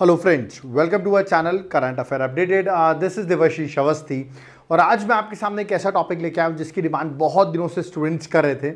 Hello friends, welcome to our channel Current Affair Updated. Uh, this is Devashish Shavasti. और आज मैं आपके सामने एक ऐसा टॉपिक लेके आया हूँ जिसकी डिमांड बहुत दिनों से स्टूडेंट्स कर रहे थे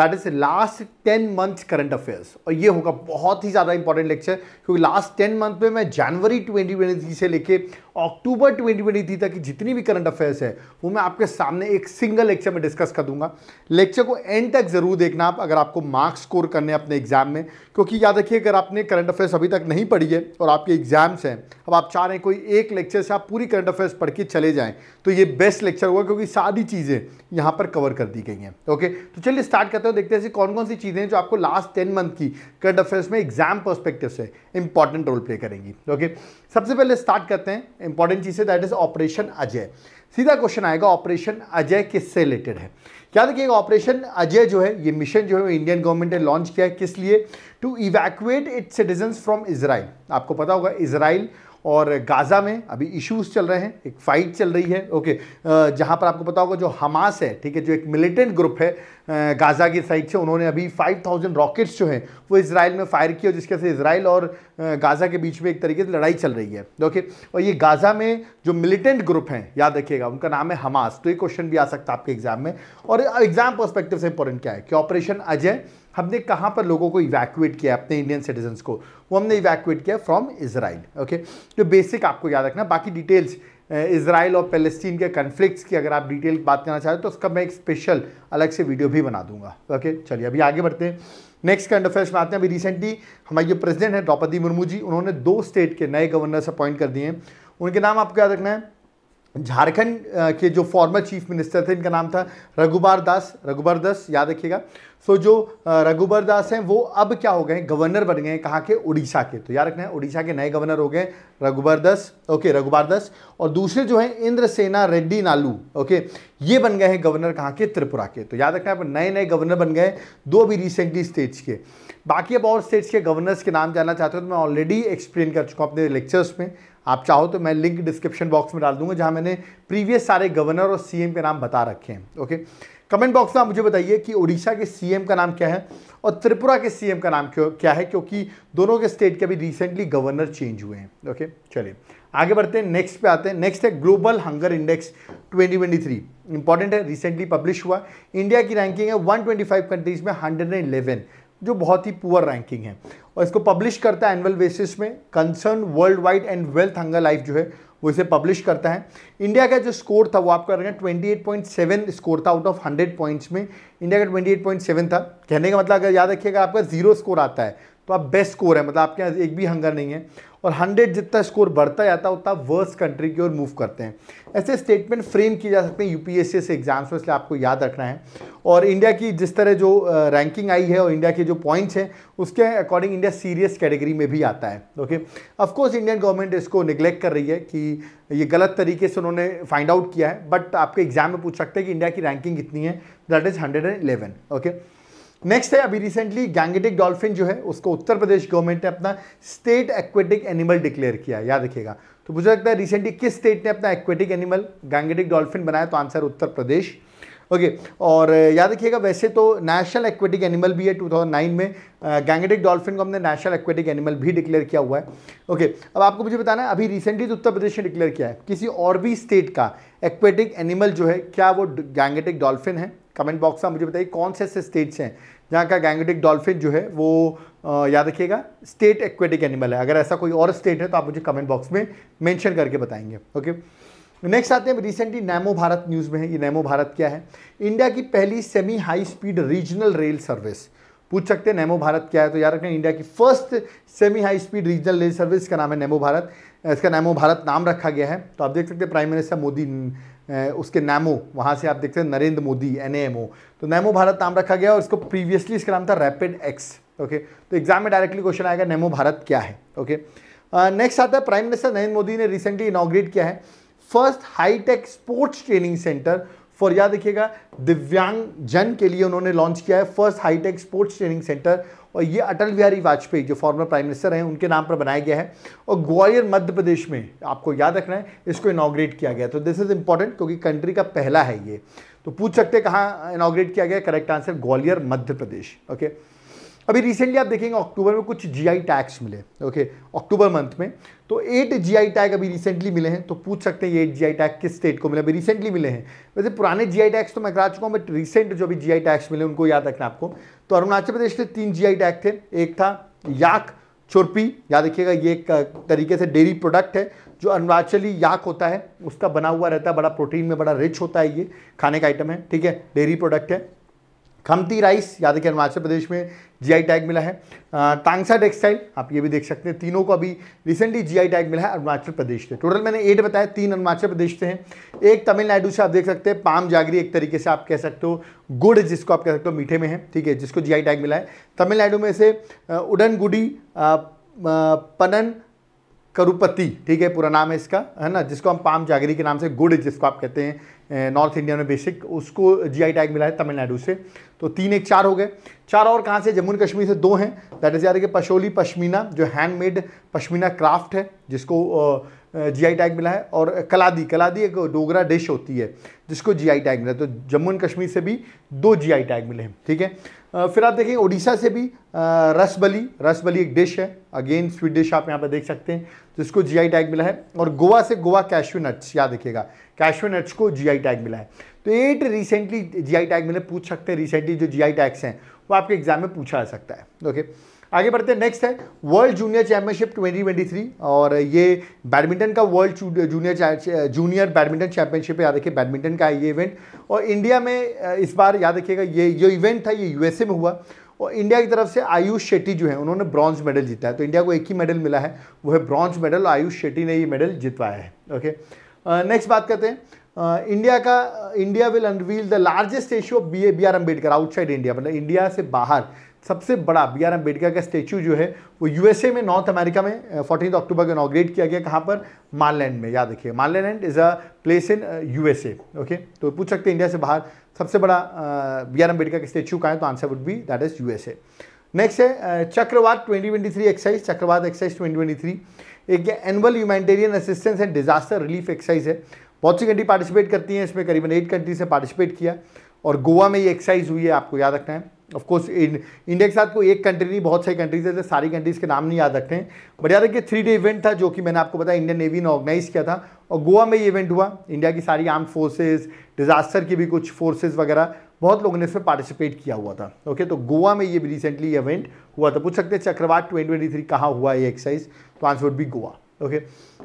that is last ten month current affairs और ये होगा बहुत ही ज़्यादा इंपॉर्टेंट लेक्चर क्योंकि लास्ट टेन मंथ में मैं जनवरी ट्वेंटी से लेके अक्टूबर थ्री तक की जितनी भी करंट अफेयर्स है वो मैं आपके सामने एक सिंगल लेक्चर में डिस्कस कर दूंगा लेक्चर को एंड तक ज़रूर देखना आप अगर आपको मार्क्स स्कोर करने अपने एग्जाम में क्योंकि याद रखिए अगर आपने करंट अफेयर्स अभी तक नहीं पढ़ी है और आपके एग्जाम्स हैं अब आप चाह रहे हैं कोई एक लेक्चर से आप पूरी करंट अफेयर्स पढ़ के चले जाएँ तो ये बेस्ट लेक्चर होगा क्योंकि सारी चीज़ें यहाँ पर कवर कर दी गई हैं ओके तो चलिए स्टार्ट करते हैं देखते हैं ऐसी कौन कौन सी चीज़ें जो आपको लास्ट टेन मंथ की करंट अफेयर्स में एग्जाम परस्पेक्टिव से इंपॉर्टेंट रोल प्ले करेंगी ओके सबसे पहले स्टार्ट करते हैं important cheese say that is operation Ajay सीधा क्वेश्चन आएगा ऑपरेशन अजय किससे रिलेटेड है क्या देखिएगा ऑपरेशन अजय जो है ये मिशन जो है इंडियन गवर्नमेंट ने लॉन्च किया है किस लिए to evacuate its citizens from Israel आपको पता होगा इसराइल और गाज़ा में अभी इश्यूज़ चल रहे हैं एक फ़ाइट चल रही है ओके जहाँ पर आपको पता होगा जो हमास है ठीक है जो एक मिलिटेंट ग्रुप है गाज़ा की साइड से उन्होंने अभी 5000 रॉकेट्स जो हैं वो इसराइल में फायर किया जिसके से इसराइल और गाज़ा के बीच में एक तरीके से लड़ाई चल रही है ओके और ये गाज़ा में जो मिलिटेंट ग्रुप हैं याद रखिएगा उनका नाम है हमास तो ये क्वेश्चन भी आ सकता है आपके एग्जाम में और एग्जाम परस्पेक्टिव से इंपॉर्टेंट क्या है कि ऑपरेशन अजय हमने कहाँ पर लोगों को इवैक्यूएट किया अपने इंडियन सिटीजन्स को वो हमने इवैक्यूएट किया फ्रॉम इसराइल ओके जो बेसिक आपको याद रखना बाकी डिटेल्स इसराइल और पेलेस्टीन के कन्फ्लिक्ट की अगर आप डिटेल बात करना चाहते हो तो उसका मैं एक स्पेशल अलग से वीडियो भी बना दूंगा ओके चलिए अभी आगे बढ़ते हैं नेक्स्ट करंट अफेयर्स में आते हैं अभी रिसेंटली हमारे जो प्रेसिडेंट हैं द्रौपदी मुर्मू जी उन्होंने दो स्टेट के नए गवर्नर्स अपॉइंट कर दिए हैं उनके नाम आपको याद रखना है झारखंड के जो फॉर्मर चीफ मिनिस्टर थे इनका नाम था रघुबार दास रघुबर दास याद रखिएगा सो जो रघुबर दास हैं वो अब क्या हो गए गवर्नर बन गए हैं कहाँ के उड़ीसा के तो याद रखना है उड़ीसा के नए गवर्नर हो गए रघुबर दास ओके रघुबार दास और दूसरे जो हैं इंद्र सेना रेड्डी नालू ओके ये बन गए हैं गवर्नर कहाँ के त्रिपुरा के तो याद रखना है नए नए गवर्नर बन गए दो अभी रिसेंटली स्टेट्स के बाकी अब और स्टेट्स के गवर्नर्स के नाम जानना चाहते हो तो मैं ऑलरेडी एक्सप्लेन कर चुका हूँ अपने लेक्चर्स में आप चाहो तो मैं लिंक डिस्क्रिप्शन बॉक्स में डाल दूंगा जहां मैंने प्रीवियस सारे गवर्नर और सीएम के नाम बता रखे हैं ओके कमेंट बॉक्स में आप मुझे बताइए कि उड़ीसा के सीएम का नाम क्या है और त्रिपुरा के सीएम का नाम क्या है क्योंकि दोनों के स्टेट के अभी रिसेंटली गवर्नर चेंज हुए हैं ओके चलिए आगे बढ़ते हैं नेक्स्ट पे आते हैं नेक्स्ट है ग्लोबल हंगर इंडेक्स 2023 इंपॉर्टेंट है रिसेंटली पब्लिश हुआ इंडिया की रैंकिंग है 125 कंट्रीज में 111 जो बहुत ही पुअर रैंकिंग है और इसको पब्लिश करता है एनुअल बेसिस में concern world wide and Welthungerhilfe जो है वो इसे पब्लिश करता है इंडिया का जो स्कोर था वो आपका हैं ट्वेंटी स्कोर था आउट ऑफ 100 पॉइंट्स में इंडिया का 28.7 था कहने का मतलब अगर याद रखिएगा आपका जीरो स्कोर आता है तो आप बेस्ट स्कोर है मतलब आपके यहाँ एक भी हंगर नहीं है और हंड्रेड जितना स्कोर बढ़ता जाता है उतना वर्स कंट्री की ओर मूव करते हैं ऐसे स्टेटमेंट फ्रेम किए जा सकते हैं यूपीएससी से एग्जाम्स में इसलिए आपको याद रखना है और इंडिया की जिस तरह जो रैंकिंग आई है और इंडिया के जो पॉइंट्स हैं उसके अकॉर्डिंग इंडिया सीरियस कैटेगरी में भी आता है ओके ऑफकोर्स इंडियन गवर्नमेंट इसको निगलेक्ट कर रही है कि ये गलत तरीके से उन्होंने फाइंड आउट किया है बट आपके एग्जाम में पूछ सकते हैं कि इंडिया की रैंकिंग कितनी है that is hundred and eleven okay next है अभी रिसेंटली गैंगेटिक डॉल्फिन जो है उसको उत्तर प्रदेश गवर्नमेंट ने अपना स्टेट एक्वेटिक एनिमल डिक्लेयर किया याद रखिएगा तो मुझे लगता है रिसेंटली किस स्टेट ने अपना एक्वेटिक एनिमल गैंगेटिक डॉल्फिन बनाया तो आंसर उत्तर प्रदेश ओके और uh, याद रखिएगा वैसे तो नेशनल एक्वेटिक एनिमल भी है 2009 में गैंगेटिक uh, डॉल्फिन को हमने नेशनल एक्वेटिक एनिमल भी डिक्लेयर किया हुआ है ओके अब आपको मुझे बताना है अभी रिसेंटली तो उत्तर प्रदेश ने डिक्लेयर किया है किसी और भी स्टेट का एक्वेटिक एनिमल जो है क्या वो गैंगेटिक डॉल्फिन है कमेंट बॉक्स में मुझे बताइए कौन से ऐसे स्टेट्स हैं जहाँ का गैंगेटिक डॉल्फिन जो है वो uh, याद रखिएगा स्टेट एक्वेटिक एनिमल है अगर ऐसा कोई और स्टेट है तो आप मुझे कमेंट बॉक्स में मैंशन करके बताएंगे ओके नेक्स्ट आते हैं रिसेंटली नैमो भारत न्यूज़ में है ये नैमो भारत क्या है इंडिया की पहली semi high speed regional rail service पूछ सकते हैं नेमो भारत क्या है तो याद रखें इंडिया की first semi high speed regional rail service का नाम है नेमो भारत इसका नेमो भारत नाम रखा गया है तो आप देख सकते हैं प्राइम मिनिस्टर मोदी उसके नैमो वहाँ से आप देख सकते हैं नरेंद्र मोदी एन तो नैमो भारत नाम रखा गया और इसको प्रीवियसली इसका नाम था रैपिड एक्स ओके तो एग्जाम में डायरेक्टली क्वेश्चन आएगा नेमो भारत क्या है ओके नेक्स्ट आता है प्राइम मिनिस्टर नरेंद्र मोदी ने रिसेंटली इनाग्रेट किया है first hitech sports training centre for याद रखिएगा दिव्यांग जन के लिए उन्होंने लॉन्च किया है first hitech sports training centre और ये अटल बिहारी वाजपेयी जो फॉर्मर प्राइम मिनिस्टर हैं उनके नाम पर बनाया गया है और ग्वालियर मध्य प्रदेश में आपको याद रखना है इसको इनाग्रेट किया गया तो दिस इज़ इंपॉर्टेंट क्योंकि कंट्री का पहला है ये तो पूछ सकते कहाँ इनाग्रेट किया गया correct answer Gwalior Madhya Pradesh okay okay? अभी रिसेंटली आप देखेंगे अक्टूबर में कुछ जीआई टैग्स मिले ओके अक्टूबर मंथ में तो एट जीआई टैग अभी रिसेंटली मिले हैं तो पूछ सकते हैं ये एट जीआई टैग किस स्टेट को मिले अभी रिसेंटली मिले हैं वैसे पुराने जीआई टैक्स तो मैं करा चुका हूँ बट रिसेंट जो अभी जीआई टैक्स मिले उनको याद रखना आपको तो अरुणाचल प्रदेश में तीन जीआई टैग थे एक था याक चुरपी याद रखिएगा ये एक तरीके से डेयरी प्रोडक्ट है जो अरुणाचली याक होता है उसका बना हुआ रहता है बड़ा प्रोटीन में बड़ा रिच होता है ये खाने का आइटम है ठीक है डेयरी प्रोडक्ट है खमती राइस याद रखिए अरुणाचल प्रदेश में जीआई टैग मिला है टांगसा टेक्सटाइल आप ये भी देख सकते हैं तीनों को अभी रिसेंटली जीआई टैग मिला है अरुणाचल प्रदेश से टोटल मैंने एट बताया तीन अरुणाचल प्रदेश से हैं एक तमिलनाडु से आप देख सकते हैं पाम जागरी एक तरीके से आप कह सकते हो गुड़ जिसको आप कह सकते हो मीठे में है ठीक है जिसको जी टैग मिला है तमिलनाडु में से उडन गुडी पनन करुपति ठीक है पूरा नाम है इसका है ना जिसको हम पाम जागरी के नाम से गुड़ जिसको आप कहते हैं नॉर्थ इंडिया में बेसिक उसको जीआई टैग मिला है तमिलनाडु से तो तीन एक चार हो गए चार और कहाँ से जम्मू कश्मीर से दो हैं दैट इज़ यार कि पशोली पश्मीना जो हैंडमेड पश्मीना क्राफ्ट है जिसको जीआई टैग मिला है और कलादी कलादी एक डोगरा डिश होती है जिसको जीआई टैग मिला है तो जम्मू एंड कश्मीर से भी दो जीआई टैग मिले हैं ठीक है फिर आप देखें ओडिशा से भी रसबली रसबली एक डिश है अगेन स्वीट डिश आप यहाँ पर देख सकते हैं जिसको जीआई टैग मिला है और गोवा से गोवा कैश्यू नट्स याद रखिएगा कैशो एच को जीआई टैग मिला है तो एट रिसेंटली जीआई टैग मिले पूछ सकते हैं रिसेंटली जो जीआई टैग्स हैं वो आपके एग्जाम में पूछा जा सकता है ओके okay? आगे बढ़ते हैं नेक्स्ट है वर्ल्ड जूनियर चैंपियनशिप 2023 और ये बैडमिंटन का world junior junior badminton championship याद रखिए बैडमिंटन का है ये इवेंट और इंडिया में इस बार याद रखिएगा ये जो इवेंट था ये यूएसए में हुआ और इंडिया की तरफ से आयुष शेट्टी जो है उन्होंने ब्रॉन्ज मेडल जीता है तो इंडिया को एक ही मेडल मिला है वो है ब्रॉन्ज मेडल आयुष शेट्टी ने ये मेडल जितवाया है ओके नेक्स्ट uh, बात करते हैं इंडिया uh, का India will unveil the largest statue of B B R Ambedkar outside India मतलब इंडिया से बाहर सबसे बड़ा बी आर अम्बेडकर का स्टेचू जो है वो यूएसए में नॉर्थ अमेरिका में फोर्टीन uh, अक्टूबर को इनाग्रेट किया गया कहाँ पर मालैंड में याद रखिए Maryland is a place in USA okay तो पूछ सकते हैं इंडिया से बाहर सबसे बड़ा बी आर अम्बेडकर का स्टेचू का है तो answer would be that is USA next है चक्रवात 2023 एक्साइज चक्रवात एक्साइज 2023 एक annual humanitarian assistance and disaster relief exercise है बहुत सी कंट्री पार्टिसिपेट करती हैं इसमें करीबन एट कंट्री से पार्टिसिपेट किया और गोवा में ये एक्साइज हुई है आपको याद रखना है ऑफकोर्स इंडिया के साथ कोई एक कंट्री नहीं बहुत सारी कंट्रीज है सारी कंट्रीज़ के नाम नहीं याद रखते हैं बट याद रखिए थ्री डे इवेंट था जो कि मैंने आपको बताया इंडियन नेवी ने ऑर्गेनाइज़ किया था और गोवा में ये इवेंट हुआ इंडिया की सारी आर्म फोर्सेज डिज़ास्टर की भी कुछ फोर्सेज वगैरह बहुत लोगों ने इसमें पार्टिसिपेट किया हुआ था ओके तो गोवा में ये रिसेंटली इवेंट हुआ था पूछ सकते हैं चक्रवात ट्वेंटी ट्वेंटी थ्री कहाँ हुआ ये एक्सरसाइज तो answer would be Goa okay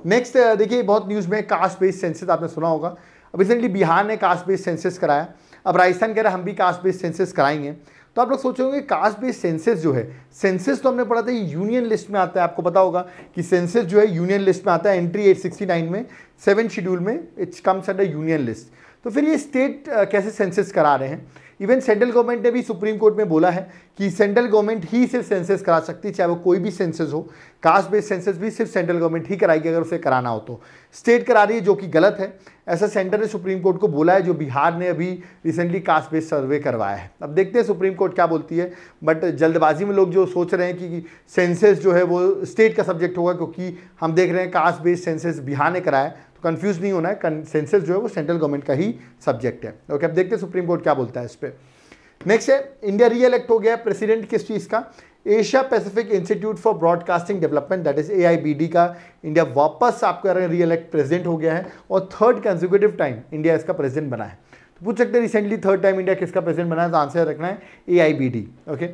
next देखिए बहुत न्यूज़ में कास्ट बेस्ड सेंसेस आपने सुना होगा अब रिसेंटली बिहार ने कास्ट बेस्ड सेंसेस कराया अब राजस्थान कह रहा हम भी कास्ट बेस्ड सेंसेस कराएंगे तो आप लोग सोचोगे कास्ट बेस्ड सेंसेस जो है सेंसेस तो हमने पढ़ा था ये यूनियन लिस्ट में आता है आपको पता होगा कि सेंसेस जो है यूनियन लिस्ट में आता है एंट्री नाइन में सेवन शेड्यूल में it's comes under union list तो फिर ये स्टेट कैसे सेंसेस करा रहे हैं इवन सेंट्रल गवर्नमेंट ने भी सुप्रीम कोर्ट में बोला है कि सेंट्रल गवर्नमेंट ही सिर्फ सेंसेस करा सकती है चाहे वो कोई भी सेंसेस हो कास्ट बेस्ड सेंसेस भी सिर्फ सेंट्रल गवर्नमेंट ही कराएगी अगर उसे कराना हो तो स्टेट करा रही है जो कि गलत है ऐसा सेंटर ने सुप्रीम कोर्ट को बोला है जो बिहार ने अभी रिसेंटली कास्ट बेस्ड सर्वे करवाया है अब देखते हैं सुप्रीम कोर्ट क्या बोलती है बट जल्दबाजी में लोग जो सोच रहे हैं कि सेंसेस जो है वो स्टेट का सब्जेक्ट होगा क्योंकि हम देख रहे हैं कास्ट बेस्ड सेंसेस बिहार ने कराया कंफ्यूज नहीं होना है सेंसेस जो है वो सेंट्रल गवर्नमेंट का ही सब्जेक्ट है ओके अब देखते हैं सुप्रीम कोर्ट क्या बोलता है इस पर नेक्स्ट है इंडिया री रीएलेक्ट हो गया प्रेसिडेंट किस चीज़ का Asia Pacific Institute for Broadcasting Development that is A का इंडिया वापस आपको री रीएलेक्ट प्रेजिडेंट हो गया है और थर्ड कंजिक्यूटिव टाइम इंडिया इसका प्रेजिडेंट बना है तो पूछ सकते हैं रिसेंटली थर्ड टाइम इंडिया किसका प्रेजिडेंट बना है तो आंसर रखना है ए ओके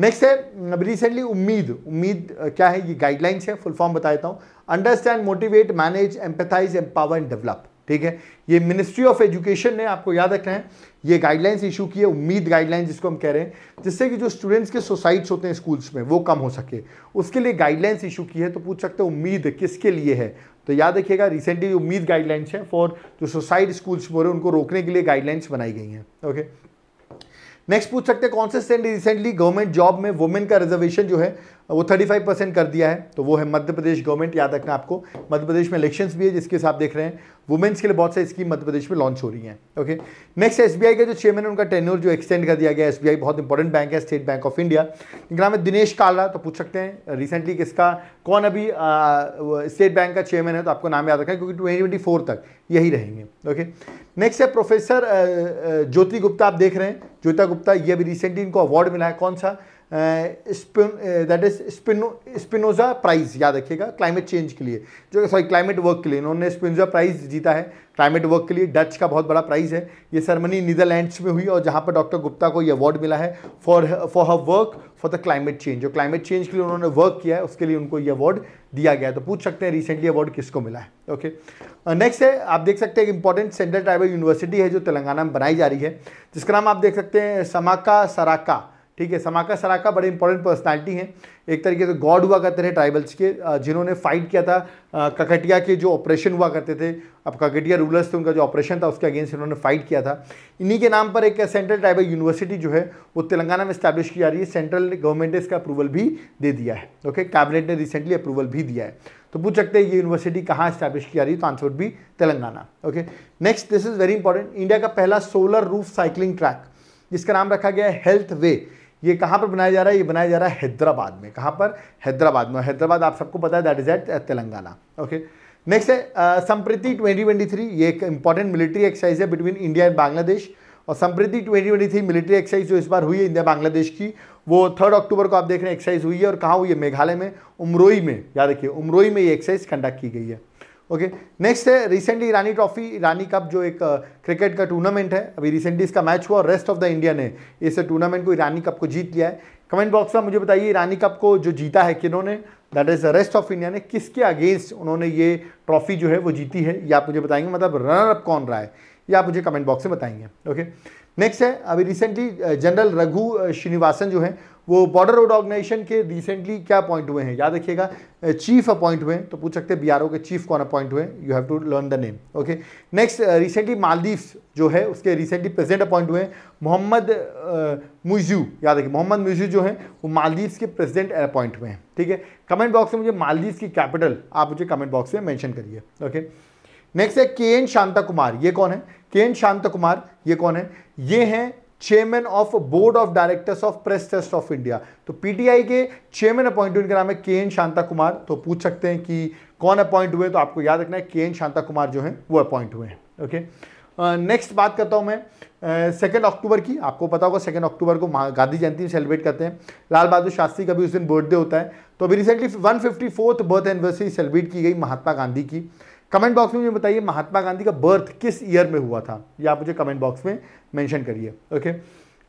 नेक्स्ट है रिसेंटली उम्मीद उम्मीद क्या है ये गाइडलाइंस है फुल फॉर्म बता देता हूँ understand motivate manage empathize empower and develop ठीक है ये मिनिस्ट्री ऑफ एजुकेशन ने आपको याद रखना है ये गाइडलाइंस इशू की है उम्मीद गाइडलाइंस जिसको हम कह रहे हैं जिससे कि जो स्टूडेंट्स के सोसाइट्स होते हैं स्कूल्स में वो कम हो सके उसके लिए गाइडलाइंस इशू की है तो पूछ सकते हैं उम्मीद किसके लिए है तो याद रखिएगा रिसेंटली उम्मीद गाइडलाइंस है फॉर जो सोसाइट स्कूल्स बोल रहे उनको रोकने के लिए गाइडलाइंस बनाई गई हैं ओके नेक्स्ट पूछ सकते हैं कौन से स्टैंड रिसेंटली गवर्नमेंट जॉब में वुमेन का रिजर्वेशन जो है वो 35 परसेंट कर दिया है तो वो है मध्य प्रदेश गवर्नमेंट याद रखना आपको मध्य प्रदेश में इलेक्शंस भी है जिसके हिसाब देख रहे हैं वुमेंस के लिए बहुत सारी स्कीम मध्य प्रदेश में लॉन्च हो रही हैं ओके नेक्स्ट एस का जो चेयरमैन है उनका टेन्योर जो एक्सटेंड कर दिया गया एस बहुत इंपॉर्टेंट बैंक है स्टेट बैंक ऑफ इंडिया इनका नाम है दिनेश कालरा तो पूछ सकते हैं रिसेंटली किसका कौन अभी स्टेट बैंक का चेयरमैन है तो आपको नाम याद रखें क्योंकि ट्वेंटी तक यही रहेंगे ओके नेक्स्ट है प्रोफेसर ज्योति गुप्ता आप देख रहे हैं ज्योता गुप्ता ये अभी रिसेंटली इनको अवार्ड मिला है कौन सा that is spino Spinoza prize याद रखिएगा क्लाइमेट चेंज के लिए जो सॉरी क्लाइमेट वर्क के लिए इन्होंने स्पिनोजा प्राइज जीता है क्लाइमेट वर्क के लिए डच का बहुत बड़ा प्राइज है ये सेरेमनी नीदरलैंड्स में हुई और जहाँ पर डॉक्टर गुप्ता को ये अवार्ड मिला है for for her work for the climate change जो क्लाइमेट चेंज के लिए उन्होंने वर्क किया है उसके लिए उनको ये अवार्ड दिया गया तो पूछ सकते हैं रिसेंटली अवार्ड किसको मिला है ओके okay. नेक्स्ट uh, है आप देख सकते हैं एक इंपॉर्टेंट सेंट्रल ट्राइबल यूनिवर्सिटी है जो तेलंगाना में बनाई जा रही है जिसका नाम आप देख सकते हैं समाका सराका ठीक है समाका सराका बड़े इंपॉर्टेंट पर्सनालिटी हैं एक तरीके से तो गॉड हुआ करते थे ट्राइबल्स के जिन्होंने फाइट किया था ककटिया के जो ऑपरेशन हुआ करते थे अब ककटिया रूलर्स थे उनका जो ऑपरेशन था उसके अगेंस्ट इन्होंने फाइट किया था इन्हीं के नाम पर एक सेंट्रल ट्राइबल यूनिवर्सिटी जो है वो तेलंगाना में स्टैब्लिश की जा रही है सेंट्रल गवर्नमेंट ने इसका अप्रूवल भी दे दिया है ओके कैबिनेट ने रिसेंटली अप्रूवल भी दिया है तो पूछ सकते हैं ये यूनिवर्सिटी कहाँ स्टैब्लिश की जा रही है तो आंसर भी Telangana okay next this is very important India का पहला सोलर रूफ साइकिलिंग ट्रैक जिसका नाम रखा गया है हेल्थ वे ये कहाँ पर बनाया जा रहा है ये बनाया जा रहा है हैदराबाद में कहाँ पर हैदराबाद में हैदराबाद आप सबको पता है that is at Telangana okay next है ट्वेंटी ट्वेंटी थ्री ये एक इंपॉर्टेंट मिलिट्री एक्सरसाइज है बिटवीन इंडिया एंड बांग्लादेश और twenty twenty three military exercise जो इस बार हुई है इंडिया बांग्लादेश की वो थर्ड अक्टूबर को आप देख रहे हैं एक्सरसाइज हुई है और कहाँ हुई है मेघालय में उमरोई में याद रखिए उमरोई में ये एक्सरसाइज कंडक्ट की गई है ओके नेक्स्ट है recently Irani trophy Irani cup जो एक क्रिकेट uh, का टूर्नामेंट है अभी रिसेंटली इसका मैच हुआ और रेस्ट ऑफ द इंडिया ने इस टूर्नामेंट को ईरानी कप को जीत लिया है कमेंट बॉक्स में मुझे बताइए ईरानी कप को जो जीता है किन्होंने that is the rest of India ने किसके अगेंस्ट उन्होंने ये ट्रॉफी जो है वो जीती है ये आप मुझे बताएंगे मतलब रनर अप कौन रहा है ये आप मुझे कमेंट बॉक्स में बताएंगे ओके नेक्स्ट है अभी रिसेंटली जनरल रघु श्रीनिवासन जो है वो बॉर्डर रोड ऑर्गेनाइजेशन के रिसेंटली क्या अपॉइंट हुए हैं याद रखिएगा चीफ अपॉइंट हुए हैं तो पूछ सकते हैं बीआरओ के चीफ कौन अपॉइंट हुए you have to learn the name okay next recently Maldives जो है उसके रिसेंटली प्रेसिडेंट अपॉइंट हुए हैं मोहम्मद म्यूजू याद रखिए मोहम्मद मुजू जो हैं वो मालदीव्स के प्रेसिडेंट अपॉइंट हुए हैं ठीक है कमेंट बॉक्स में मुझे मालदीव्स की कैपिटल आप मुझे कमेंट बॉक्स में मैंशन करिए ओके नेक्स्ट है के एन शांता कुमार ये कौन है के एन शांता कुमार ये कौन है ये हैं chairman of board of directors of Press Trust of India तो पीटीआई के चेयरमैन अपॉइंट हुए नाम है के एन शांता कुमार तो पूछ सकते हैं कि कौन अपॉइंट हुए तो आपको याद रखना है के एन शांता कुमार जो है वो अपॉइंट हुए हैं ओके नेक्स्ट uh, बात करता हूं मैं सेकेंड uh, अक्टूबर की आपको पता होगा सेकेंड अक्टूबर को गांधी जयंती सेलिब्रेट करते हैं लाल बहादुर शास्त्री का भी उस दिन बर्थडे होता है तो अभी recently one fifty fourth birth anniversary celebrate की गई महात्मा गांधी की कमेंट बॉक्स में मुझे बताइए महात्मा गांधी का बर्थ किस ईयर में हुआ था ये आप मुझे कमेंट बॉक्स में मेंशन करिए ओके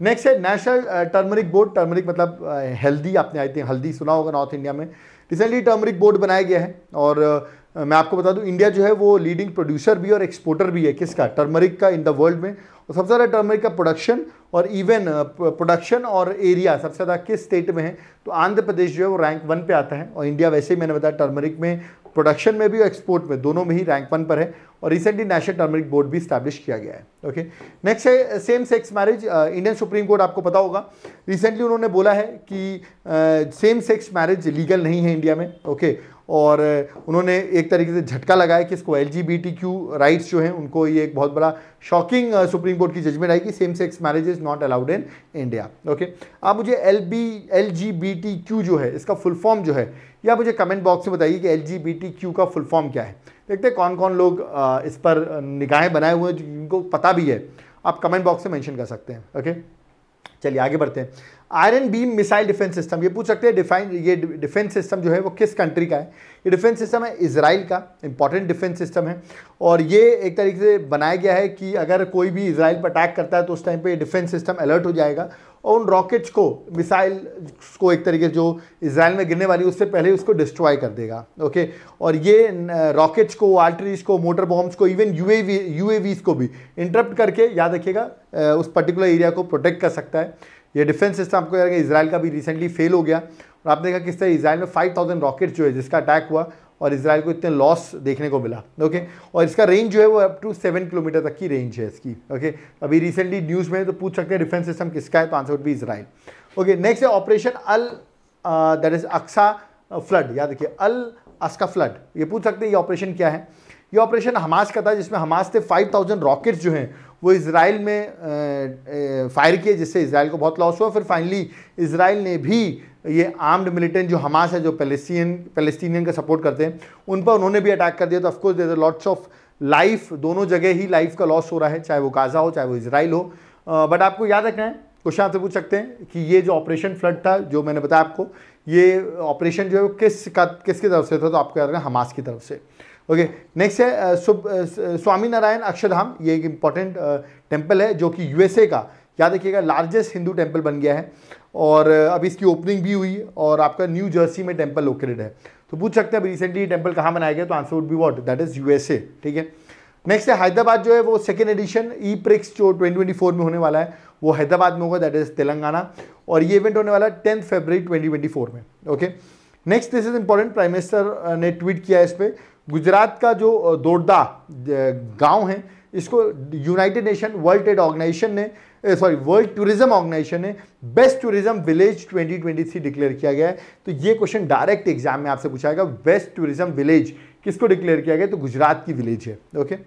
नेक्स्ट है नेशनल टर्मरिक बोर्ड टर्मरिक मतलब हेल्दी uh, आपने आई थिंक हल्दी सुना होगा नॉर्थ इंडिया में रिसेंटली टर्मरिक बोर्ड बनाया गया है और uh, मैं आपको बता दूं इंडिया जो है वो लीडिंग प्रोड्यूसर भी और एक्सपोर्टर भी है किसका टर्मरिक का इन द वर्ल्ड में और सबसे ज़्यादा टर्मरिक का प्रोडक्शन और इवन प्रोडक्शन और एरिया सबसे ज़्यादा किस स्टेट में है तो आंध्र प्रदेश जो है वो रैंक वन पे आता है और इंडिया वैसे ही मैंने बताया टर्मरिक में प्रोडक्शन में भी और एक्सपोर्ट में दोनों में ही रैंक वन पर है और रिसेंटली नेशनल टर्मरिक बोर्ड भी स्टैब्लिश किया गया है ओके नेक्स्ट है same sex marriage Indian supreme court आपको पता होगा रिसेंटली उन्होंने बोला है कि सेम सेक्स मैरिज लीगल नहीं है इंडिया में ओके okay? और उन्होंने एक तरीके से झटका लगाया कि इसको एल राइट्स जो हैं उनको ये एक बहुत बड़ा शॉकिंग सुप्रीम कोर्ट की जजमेंट आई कि same sex marriage is not allowed in India okay आप मुझे एल बी एल जो है इसका फुल फॉर्म जो है या मुझे कमेंट बॉक्स में बताइए कि एल का फुल फॉर्म क्या है देखते हैं कौन कौन लोग इस पर निगाहें बनाए हुए हैं जिनको पता भी है आप कमेंट बॉक्स में मेंशन कर सकते हैं ओके चलिए आगे बढ़ते हैं Iron Beam missile defence system ये पूछ सकते हैं डिफाइन ये डिफेंस सिस्टम जो है वो किस कंट्री का है ये डिफेंस सिस्टम है इसराइल का इंपॉर्टेंट डिफेंस सिस्टम है और ये एक तरीके से बनाया गया है कि अगर कोई भी इसराइल पर अटैक करता है तो उस टाइम पर डिफेंस सिस्टम अलर्ट हो जाएगा और उन रॉकेट्स को मिसाइल को एक तरीके जो इसराइल में गिरने वाली उससे पहले उसको डिस्ट्रॉय कर देगा ओके और ये रॉकेट्स को आर्टरीज को मोटर बॉम्ब्स को इवन यू ए को भी इंटरप्ट करके याद रखिएगा उस पर्टिकुलर एरिया को प्रोटेक्ट कर सकता है ये डिफेंस सिस्टम आपको याद इसराइल का भी रिसेंटली फेल हो गया और आपने देखा किस तरह इसराइल में थाउजेंड रॉकेट्स जो है जिसका अटैक हुआ और इसराइल को इतने लॉस देखने को मिला ओके और इसका रेंज जो है वो अप टू सेवन किलोमीटर तक की रेंज है इसकी ओके अभी रिसेंटली न्यूज़ में तो पूछ सकते हैं डिफेंस सिस्टम किसका है तो आंसर वुड भी इसराइल ओके नेक्स्ट है operation Al that is Aqsa flood याद रखिए अल अस्का फ्लड ये पूछ सकते हैं ये ऑपरेशन क्या है ये ऑपरेशन हमास का था जिसमें हमास से थाउजेंड रॉकेट्स जो हैं वो इसराइल में फायर किए जिससे इसराइल को बहुत लॉस हुआ फिर फाइनली इसराइल ने भी ये आर्म्ड मिलिटेंट जो हमास है जो पेलेस्टीन पेलेस्टीनियन का सपोर्ट करते हैं उन पर उन्होंने भी अटैक कर दिया तो of course there lots of life दोनों जगह ही लाइफ का लॉस हो रहा है चाहे वो गाज़ा हो चाहे वो इसराइल हो बट आपको याद रखना है क्वेश्चन आपसे पूछ सकते हैं कि ये जो ऑपरेशन फ्लड था जो मैंने बताया आपको ये ऑपरेशन जो है वो किस का किसकी तरफ से था तो आपको याद रखना हमास की तरफ से ओके नेक्स्ट है स्वामी नारायण अक्षरधाम ये एक इम्पॉर्टेंट टेम्पल uh, है जो कि यूएसए का याद रखिएगा लार्जेस्ट हिंदू टेम्पल बन गया है और uh, अब इसकी ओपनिंग भी हुई और आपका न्यू जर्सी में टेम्पल लोकेटेड है तो पूछ सकते हैं अभी रिसेंटली टेम्पल कहाँ बनाया गया तो answer would be what that is USA ठीक है नेक्स्ट है हैदराबाद जो है वो सेकेंड एडिशन ई प्रिक्स जो 2024 में होने वाला है वो हैदराबाद में होगा दैट इज़ तेलंगाना और ये इवेंट होने वाला है टेंथ फेबर 2024 में okay next this is important prime minister ने ट्वीट किया है इस पर गुजरात का जो दोडदा गांव है इसको United Nation World Trade Organization ने सॉरी वर्ल्ड टूरिज्म ऑर्गेनाइजेशन ने बेस्ट टूरिज्म विलेज 2023 डिक्लेयर किया गया है तो ये क्वेश्चन डायरेक्ट एग्जाम में आपसे पूछा जाएगा बेस्ट टूरिज्म विलेज किसको डिक्लेयर किया गया तो गुजरात की विलेज है ओके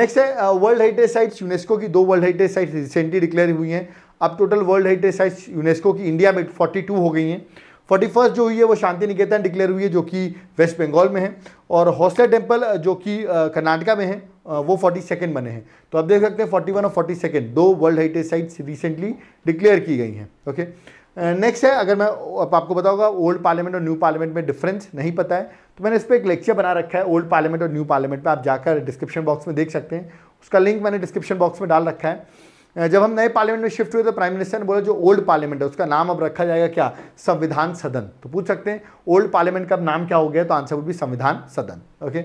नेक्स्ट है वर्ल्ड हेरिटेज साइट्स यूनेस्को की दो world heritage sites recently declare हुई हैं अब total world heritage sites UNESCO की इंडिया में 42 हो गई हैं फोर्टी फर्स्ट जो हुई है वो शांति निकेतन डिक्लेयर हुई है जो कि वेस्ट बंगाल में है और हौसले टेम्पल जो कि कर्नाटका में है वो फोर्टी सेकेंड बने हैं तो आप देख सकते हैं फोर्टी वन और फोर्टी सेकेंड दो world heritage sites recently declare की गई हैं ओके नेक्स्ट है अगर मैं अब आपको बताऊंगा ओल्ड पार्लियामेंट और न्यू पार्लियामेंट में डिफरेंस नहीं पता है तो मैंने इस पर एक लेक्चर बना रखा है ओल्ड पार्लियामेंट और न्यू पार्लियामेंट पर आप जाकर डिस्क्रिप्शन बॉक्स में देख सकते हैं उसका लिंक मैंने डिस्क्रिप्शन बॉक्स में डाल रखा है जब हम नए पार्लियामेंट में शिफ्ट हुए तो प्राइम मिनिस्टर ने बोला जो ओल्ड पार्लियामेंट है उसका नाम अब रखा जाएगा क्या संविधान सदन तो पूछ सकते हैं ओल्ड पार्लियामेंट का नाम क्या हो गया तो आंसर वुड भी संविधान सदन ओके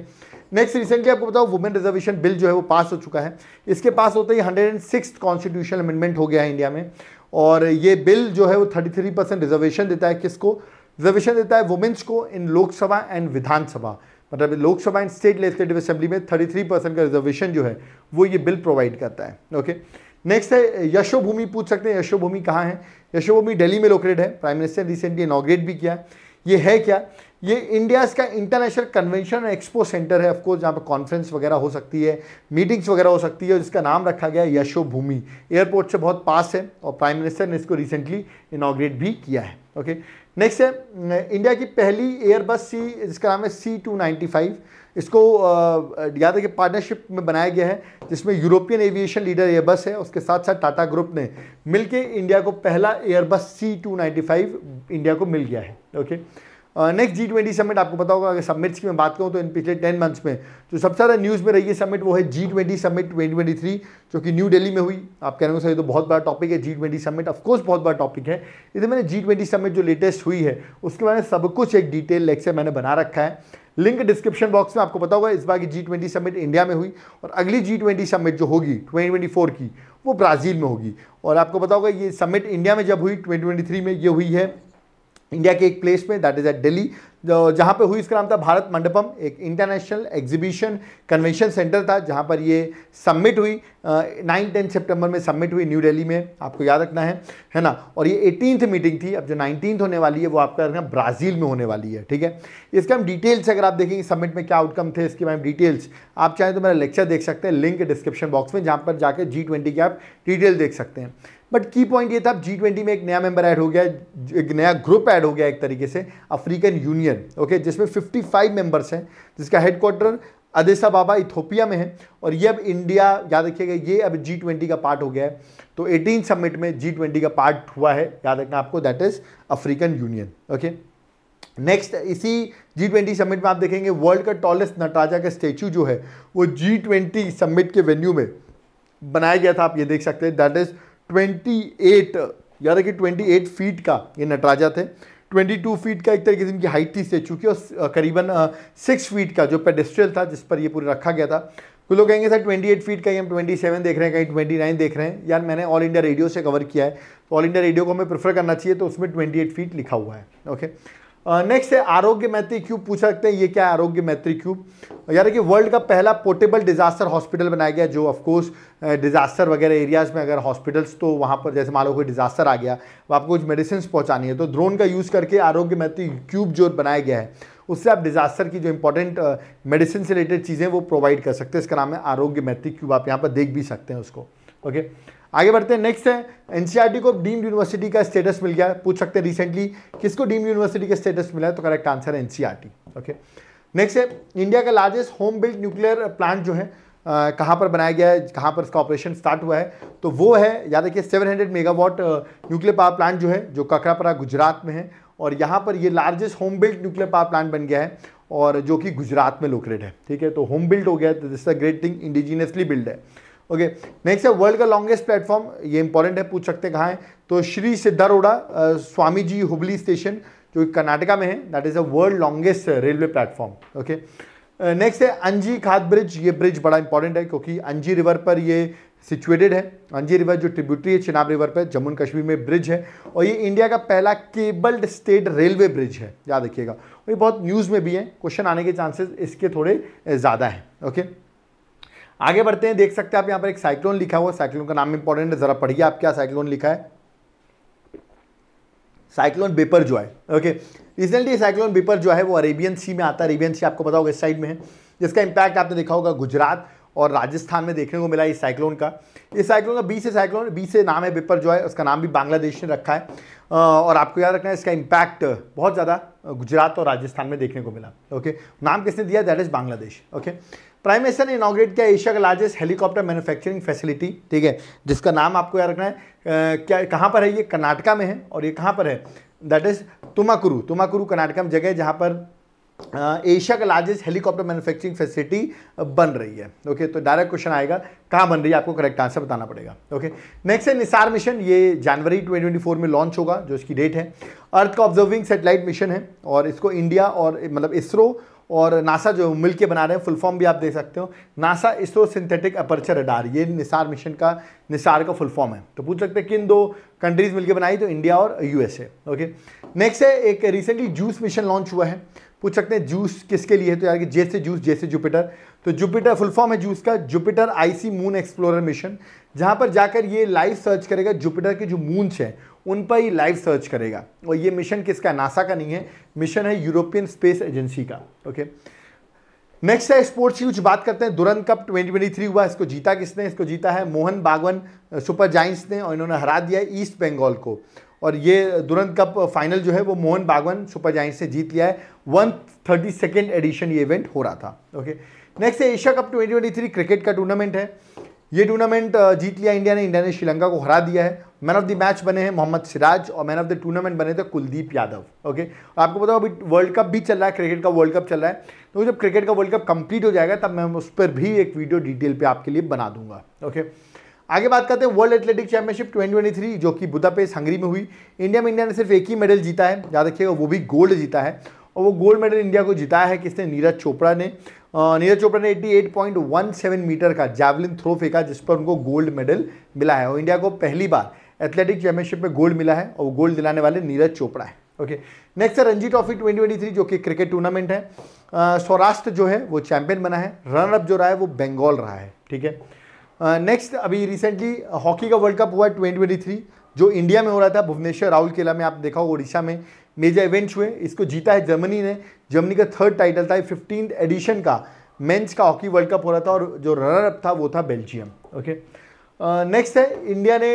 नेक्स्ट रिसेंटली आपको बताओ वुमेन रिजर्वेशन बिल जो है वो पास हो चुका है इसके पास होते ही hundred and six constitution amendment हो गया है इंडिया में और ये बिल जो है वो थर्टी थ्री परसेंट रिजर्वेशन देता है किसको रिजर्वेशन देता है वुमेन्स को इन लोकसभा एंड विधानसभा मतलब Lok Sabha and state legislative assembly में थ्री परसेंट का रिजर्वेशन जो है वो ये बिल प्रोवाइड करता है ओके okay? नेक्स्ट है यशोभूमि पूछ सकते हैं यशोभूमि कहाँ है यशोभूमि दिल्ली में लोकेटेड है प्राइम मिनिस्टर ने रिसेंटली इनाग्रेट भी किया ये है क्या ये इंडिया का इंटरनेशनल कन्वेंशन एक्सपो सेंटर है ऑफकोर्स जहाँ पर कॉन्फ्रेंस वगैरह हो सकती है मीटिंग्स वगैरह हो सकती है जिसका नाम रखा गया यशोभूमि एयरपोर्ट से बहुत पास है और प्राइम मिनिस्टर ने इसको रिसेंटली इनाग्रेट भी किया है ओके नेक्स्ट है इंडिया की पहली एयरबस सी जिसका नाम है सी टू नाइन्टी फाइव इसको याद है कि पार्टनरशिप में बनाया गया है जिसमें यूरोपियन एविएशन लीडर एयरबस है उसके साथ साथ टाटा ग्रुप ने मिलके इंडिया को पहला Airbus C two ninety five India को मिल गया है okay next G twenty summit आपको पता होगा अगर समिट्स की मैं बात करूँ तो इन पिछले टेन मंथ्स में जो तो सबसे ज़्यादा न्यूज़ में रही है समिट वो है G twenty summit twenty twenty three जो कि न्यू दिल्ली में हुई आप कह रहे हो सर ये तो बहुत बड़ा टॉपिक है जी ट्वेंटी समिट ऑफकोर्स बहुत बड़ा टॉपिक है इधर मैंने जी ट्वेंटी समिट जो लेटेस्ट हुई है उसके बारे में सब कुछ एक डिटेल लेक्चर मैंने बना रखा है लिंक डिस्क्रिप्शन बॉक्स में आपको पता होगा इस बार की जी ट्वेंटी समिट इंडिया में हुई और अगली जी ट्वेंटी समिट जो होगी ट्वेंटी ट्वेंटी फोर की वो ब्राज़ील में होगी और आपको पता होगा ये समिट इंडिया में जब हुई ट्वेंटी ट्वेंटी थ्री में ये हुई है इंडिया के एक प्लेस पे दैट इज़ एट दिल्ली जहाँ पे हुई इसका नाम था भारत मंडपम एक इंटरनेशनल एग्जीबिशन कन्वेंशन सेंटर था जहाँ पर ये सबमिट हुई नाइन टेंथ सितंबर में सबमिट हुई न्यू दिल्ली में आपको याद रखना है है ना और ये एटीनथ मीटिंग थी अब जो नाइनटीन्थ होने वाली है वो आपका रखना ब्राज़ील में होने वाली है ठीक है इसके हम डिटेल्स अगर आप देखेंगे सबमिट में क्या आउटकम थे इसके बारे में डिटेल्स आप चाहें तो मेरा लेक्चर देख सकते हैं लिंक डिस्क्रिप्शन बॉक्स में जहाँ पर जाकर जी ट्वेंटी की आप डिटेल देख सकते हैं बट की पॉइंट ये था जी ट्वेंटी में एक नया मेंबर ऐड हो गया एक नया ग्रुप ऐड हो गया एक तरीके से अफ्रीकन यूनियन ओके जिसमें 55 मेंबर्स हैं जिसका हेडक्वार्टर अदेसा बाबा इथोपिया में है और ये अब इंडिया याद रखिएगा ये अब जी ट्वेंटी का पार्ट हो गया है तो एटीन समिट में जी ट्वेंटी का पार्ट हुआ है याद रखना आपको that is African Union okay next इसी जी ट्वेंटी समिट में आप देखेंगे वर्ल्ड का टॉलेस्ट नटराजा का स्टेचू जो है वो जी ट्वेंटी समिट के वेन्यू में बनाया गया था आप ये देख सकते हैं दैट इज़ 28 यानी कि 28 फीट का ये नटराजा थे 22 फीट का एक तरीके से इनकी हाइट थी स्टेचू की और करीबन सिक्स फीट का जो पेडेस्ट्रियल था जिस पर ये पूरा रखा गया था कुछ लोग कहेंगे सर 28 फीट का ही हम 27 देख रहे हैं कहीं 29 देख रहे हैं यार मैंने ऑल इंडिया रेडियो से कवर किया है तो ऑल इंडिया रेडियो को हमें प्रेफर करना चाहिए तो उसमें 28 फीट लिखा हुआ है ओके नेक्स्ट है आरोग्य मैत्री क्यूब पूछ सकते हैं ये क्या है आरोग्य मैत्री क्यूब यानी कि वर्ल्ड का पहला पोर्टेबल डिजास्टर हॉस्पिटल बनाया गया जो ऑफकोर्स डिजास्टर वगैरह एरियाज में अगर हॉस्पिटल्स तो वहाँ पर जैसे मान लो कोई डिजास्टर आ गया वो आपको कुछ मेडिसिन पहुँचानी है तो ड्रोन का यूज़ करके आरोग्य मैत्री क्यूब जो बनाया गया है उससे आप डिजास्टर की जो इंपॉर्टेंट मेडिसिन से रिलेटेड चीज़ें वो प्रोवाइड कर सकते हैं इसका नाम है आरोग्य मैत्री क्यूब आप यहाँ पर देख भी सकते हैं उसको ओके okay? आगे बढ़ते हैं नेक्स्ट है एनसीईआरटी e को डीम्ड यूनिवर्सिटी का स्टेटस मिल गया पूछ सकते हैं रिसेंटली किसको डीम्ड यूनिवर्सिटी का स्टेटस मिला है तो करेक्ट आंसर है एनसीईआरटी ओके नेक्स्ट है इंडिया का largest home build nuclear plant जो है कहाँ पर बनाया गया है कहाँ पर इसका ऑपरेशन स्टार्ट हुआ है तो वो है याद रखिए hundred megawatt nuclear power plant जो है जो ककरापरा गुजरात में है और यहाँ पर ये largest home build nuclear power plant बन गया है और जो कि गुजरात में लोकेटेड है ठीक है तो होम बिल्ड हो गया तो this a great thing indigenously build है ओके नेक्स्ट है वर्ल्ड का लॉन्गेस्ट प्लेटफॉर्म ये इंपॉर्टेंट है पूछ सकते हैं कहाँ है तो श्री सिद्धारोड़ा स्वामी जी हुबली स्टेशन जो कर्नाटका में है that is a world longest railway platform okay next है अंजी खाद ब्रिज ये ब्रिज बड़ा इंपॉर्टेंट है क्योंकि अंजी रिवर पर ये सिचुएटेड है अंजी रिवर जो ट्रिब्यूटरी है चिनाब रिवर पर जम्मू कश्मीर में ब्रिज है और ये इंडिया का पहला केबल्ड स्टेट रेलवे ब्रिज है याद रखिएगा ये बहुत न्यूज़ में भी है क्वेश्चन आने के चांसेस इसके थोड़े ज़्यादा हैं ओके आगे बढ़ते हैं देख सकते हैं आप यहाँ पर एक साइक्लोन लिखा हुआ साइक्लोन का नाम इंपॉर्टेंट है जरा पढ़िए आप क्या साइक्लोन लिखा है साइक्लोन बेपर जो है ओके रिसेंटली साइक्लोन बेपर जो है वो अरेबियन सी में आता है अरेबियन सी आपको पता होगा इस साइड में है जिसका इंपैक्ट आपने देखा होगा गुजरात और राजस्थान में देखने को मिला इस साइक्लोन का इस साइक्लोन का बी से साइक्लोन बी से नाम है बेपर जो है उसका नाम भी बांग्लादेश ने रखा है और आपको याद रखना है इसका इंपैक्ट बहुत ज़्यादा गुजरात और राजस्थान में देखने को मिला ओके नाम किसने दिया that is Bangladesh okay prime minister ने इनाग्रेट किया एशिया का लार्जेस्ट हेलीकॉप्टर मैन्युफैक्चरिंग फैसिलिटी ठीक है जिसका नाम आपको याद रखना है क्या कहाँ पर है ये कर्नाटका में है और ये कहाँ पर है दैट इज़ तुमाकुरु तुमाकुरु कर्नाटका में जगह है जहाँ पर एशिया का लार्जेस्ट हेलीकॉप्टर मैन्युफैक्चरिंग फैसिलिटी बन रही है ओके तो डायरेक्ट क्वेश्चन आएगा कहाँ बन रही है आपको करेक्ट आंसर बताना पड़ेगा ओके नेक्स्ट है निसार मिशन ये जनवरी 2024 में लॉन्च होगा जो इसकी डेट है अर्थ का ऑब्जर्विंग सेटेलाइट मिशन है और इसको इंडिया और मतलब इसरो और नासा जो मिल के बना रहे हैं फुल फॉर्म भी आप देख सकते हो NASA ISRO synthetic aperture radar ये निसार मिशन का निसार का फुल फॉर्म है तो पूछ सकते हैं किन दो कंट्रीज मिलकर बनाई तो इंडिया और यूएसए ओके नेक्स्ट है एक रिसेंटली जूस मिशन लॉन्च हुआ है पूछ सकते हैं जूस किसके लिए है तो यार कि जूस जैसे जुपिटर तो जुपिटर फुल फॉर्म है जूस का Jupiter icy moon explorer mission जहां पर जाकर ये लाइव सर्च करेगा जुपिटर के जो मून्स हैं उन पर ही लाइव सर्च करेगा और ये मिशन किसका नासा का नहीं है मिशन है यूरोपियन स्पेस एजेंसी का ओके नेक्स्ट है स्पोर्ट्स की कुछ बात करते हैं दुरंत कप 2023 हुआ इसको जीता किसने इसको जीता है मोहन बागवन सुपर जाइंट्स ने और इन्होंने हरा दिया ईस्ट बंगाल को और ये दुरंत कप फाइनल जो है वो मोहन बागवन सुपर जाइंट्स ने जीत लिया है वन थर्टी सेकेंड एडिशन ये इवेंट हो रहा था ओके नेक्स्ट है एशिया कप 2023 क्रिकेट का टूर्नामेंट है ये टूर्नामेंट uh, जीत लिया इंडिया ने इंडिया ने श्रीलंका को हरा दिया है मैन ऑफ द मैच बने हैं मोहम्मद सिराज और मैन ऑफ द टूर्नामेंट बने थे कुलदीप यादव ओके आपको बताओ अभी वर्ल्ड कप भी चल रहा है क्रिकेट का वर्ल्ड कप चल रहा है तो जब क्रिकेट का वर्ल्ड कप कंप्लीट हो जाएगा तब मैं उस पर भी एक वीडियो डिटेल पर आपके लिए बना दूंगा ओके आगे बात करते हैं वर्ल्ड एथलेटिक चैंपियनशिप ट्वेंटी जो कि बुदापेस्ट हंगरी में हुई इंडिया में इंडिया ने सिर्फ एक ही मेडल जीता है याद रखिएगा वो भी गोल्ड जीता है और वो गोल्ड मेडल इंडिया को जिताया है किसने नीरज चोपड़ा ने नीरज चोपड़ा ने 88.17 मीटर का जैवलिन थ्रो फेंका जिस पर उनको गोल्ड मेडल मिला है और इंडिया को पहली बार एथलेटिक चैंपियनशिप में गोल्ड मिला है और गोल्ड दिलाने वाले नीरज चोपड़ा है ओके नेक्स्ट है रणजी ट्रॉफी 2023 जो कि क्रिकेट टूर्नामेंट है सौराष्ट्र जो है वो चैंपियन बना है रनर अप जो रहा है वो बंगाल रहा है ठीक है नेक्स्ट अभी रिसेंटली हॉकी का वर्ल्ड कप हुआ है ट्वेंटी जो इंडिया में हो रहा था भुवनेश्वर राहुल किला में आप देखा हो उड़ीसा में मेजर इवेंट्स हुए इसको जीता है जर्मनी ने जर्मनी का थर्ड टाइटल था फिफ्टीन एडिशन का मेंस का हॉकी वर्ल्ड कप हो रहा था और जो रनर अप था वो था बेल्जियम ओके नेक्स्ट है इंडिया ने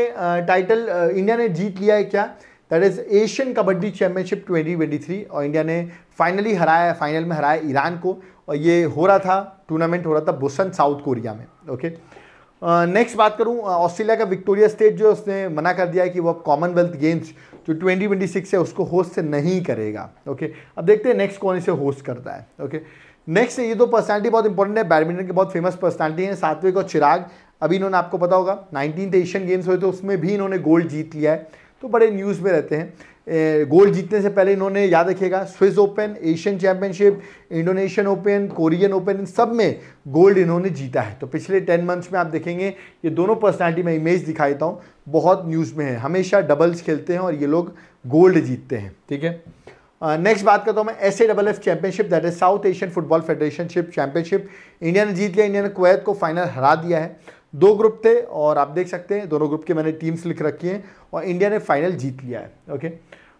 टाइटल uh, इंडिया uh, ने जीत लिया है क्या that is Asian kabaddi championship 2023 और इंडिया ने फाइनली हराया फाइनल में हराया ईरान को और ये हो रहा था टूर्नामेंट हो रहा था बुसन साउथ कोरिया में ओके नेक्स्ट uh, बात करूं ऑस्ट्रेलिया uh, का विक्टोरिया स्टेट जो उसने मना कर दिया है कि वो कॉमनवेल्थ गेम्स जो 2026 है उसको होस्ट नहीं करेगा ओके अब देखते हैं नेक्स्ट कौन इसे होस्ट करता है ओके नेक्स्ट ये तो पर्सनैलिटी बहुत इंपॉर्टेंट है बैडमिंटन की बहुत फेमस पर्सनैलिटी है सात्विक और चिराग अभी इन्होंने आपको पता होगा नाइनटीन एशियन गेम्स हुए थे तो उसमें भी इन्होंने गोल्ड जीत लिया है तो बड़े न्यूज़ में रहते हैं गोल्ड जीतने से पहले इन्होंने याद रखिएगा Swiss Open Asian championship Indonesian Open Korean Open इन सब में गोल्ड इन्होंने जीता है तो पिछले टेन मंथ्स में आप देखेंगे ये दोनों पर्सनैलिटी में इमेज दिखाईता देता हूँ बहुत न्यूज़ में है हमेशा डबल्स खेलते हैं और ये लोग गोल्ड जीतते हैं ठीक है नेक्स्ट बात करता हूँ मैं S A double F championship that is South Asian football federationship championship India ने जीत लिया इंडिया ने कुवैत को फाइनल हरा दिया है दो ग्रुप थे और आप देख सकते हैं दोनों ग्रुप के मैंने टीम्स लिख रखी हैं और इंडिया ने फाइनल जीत लिया है ओके okay?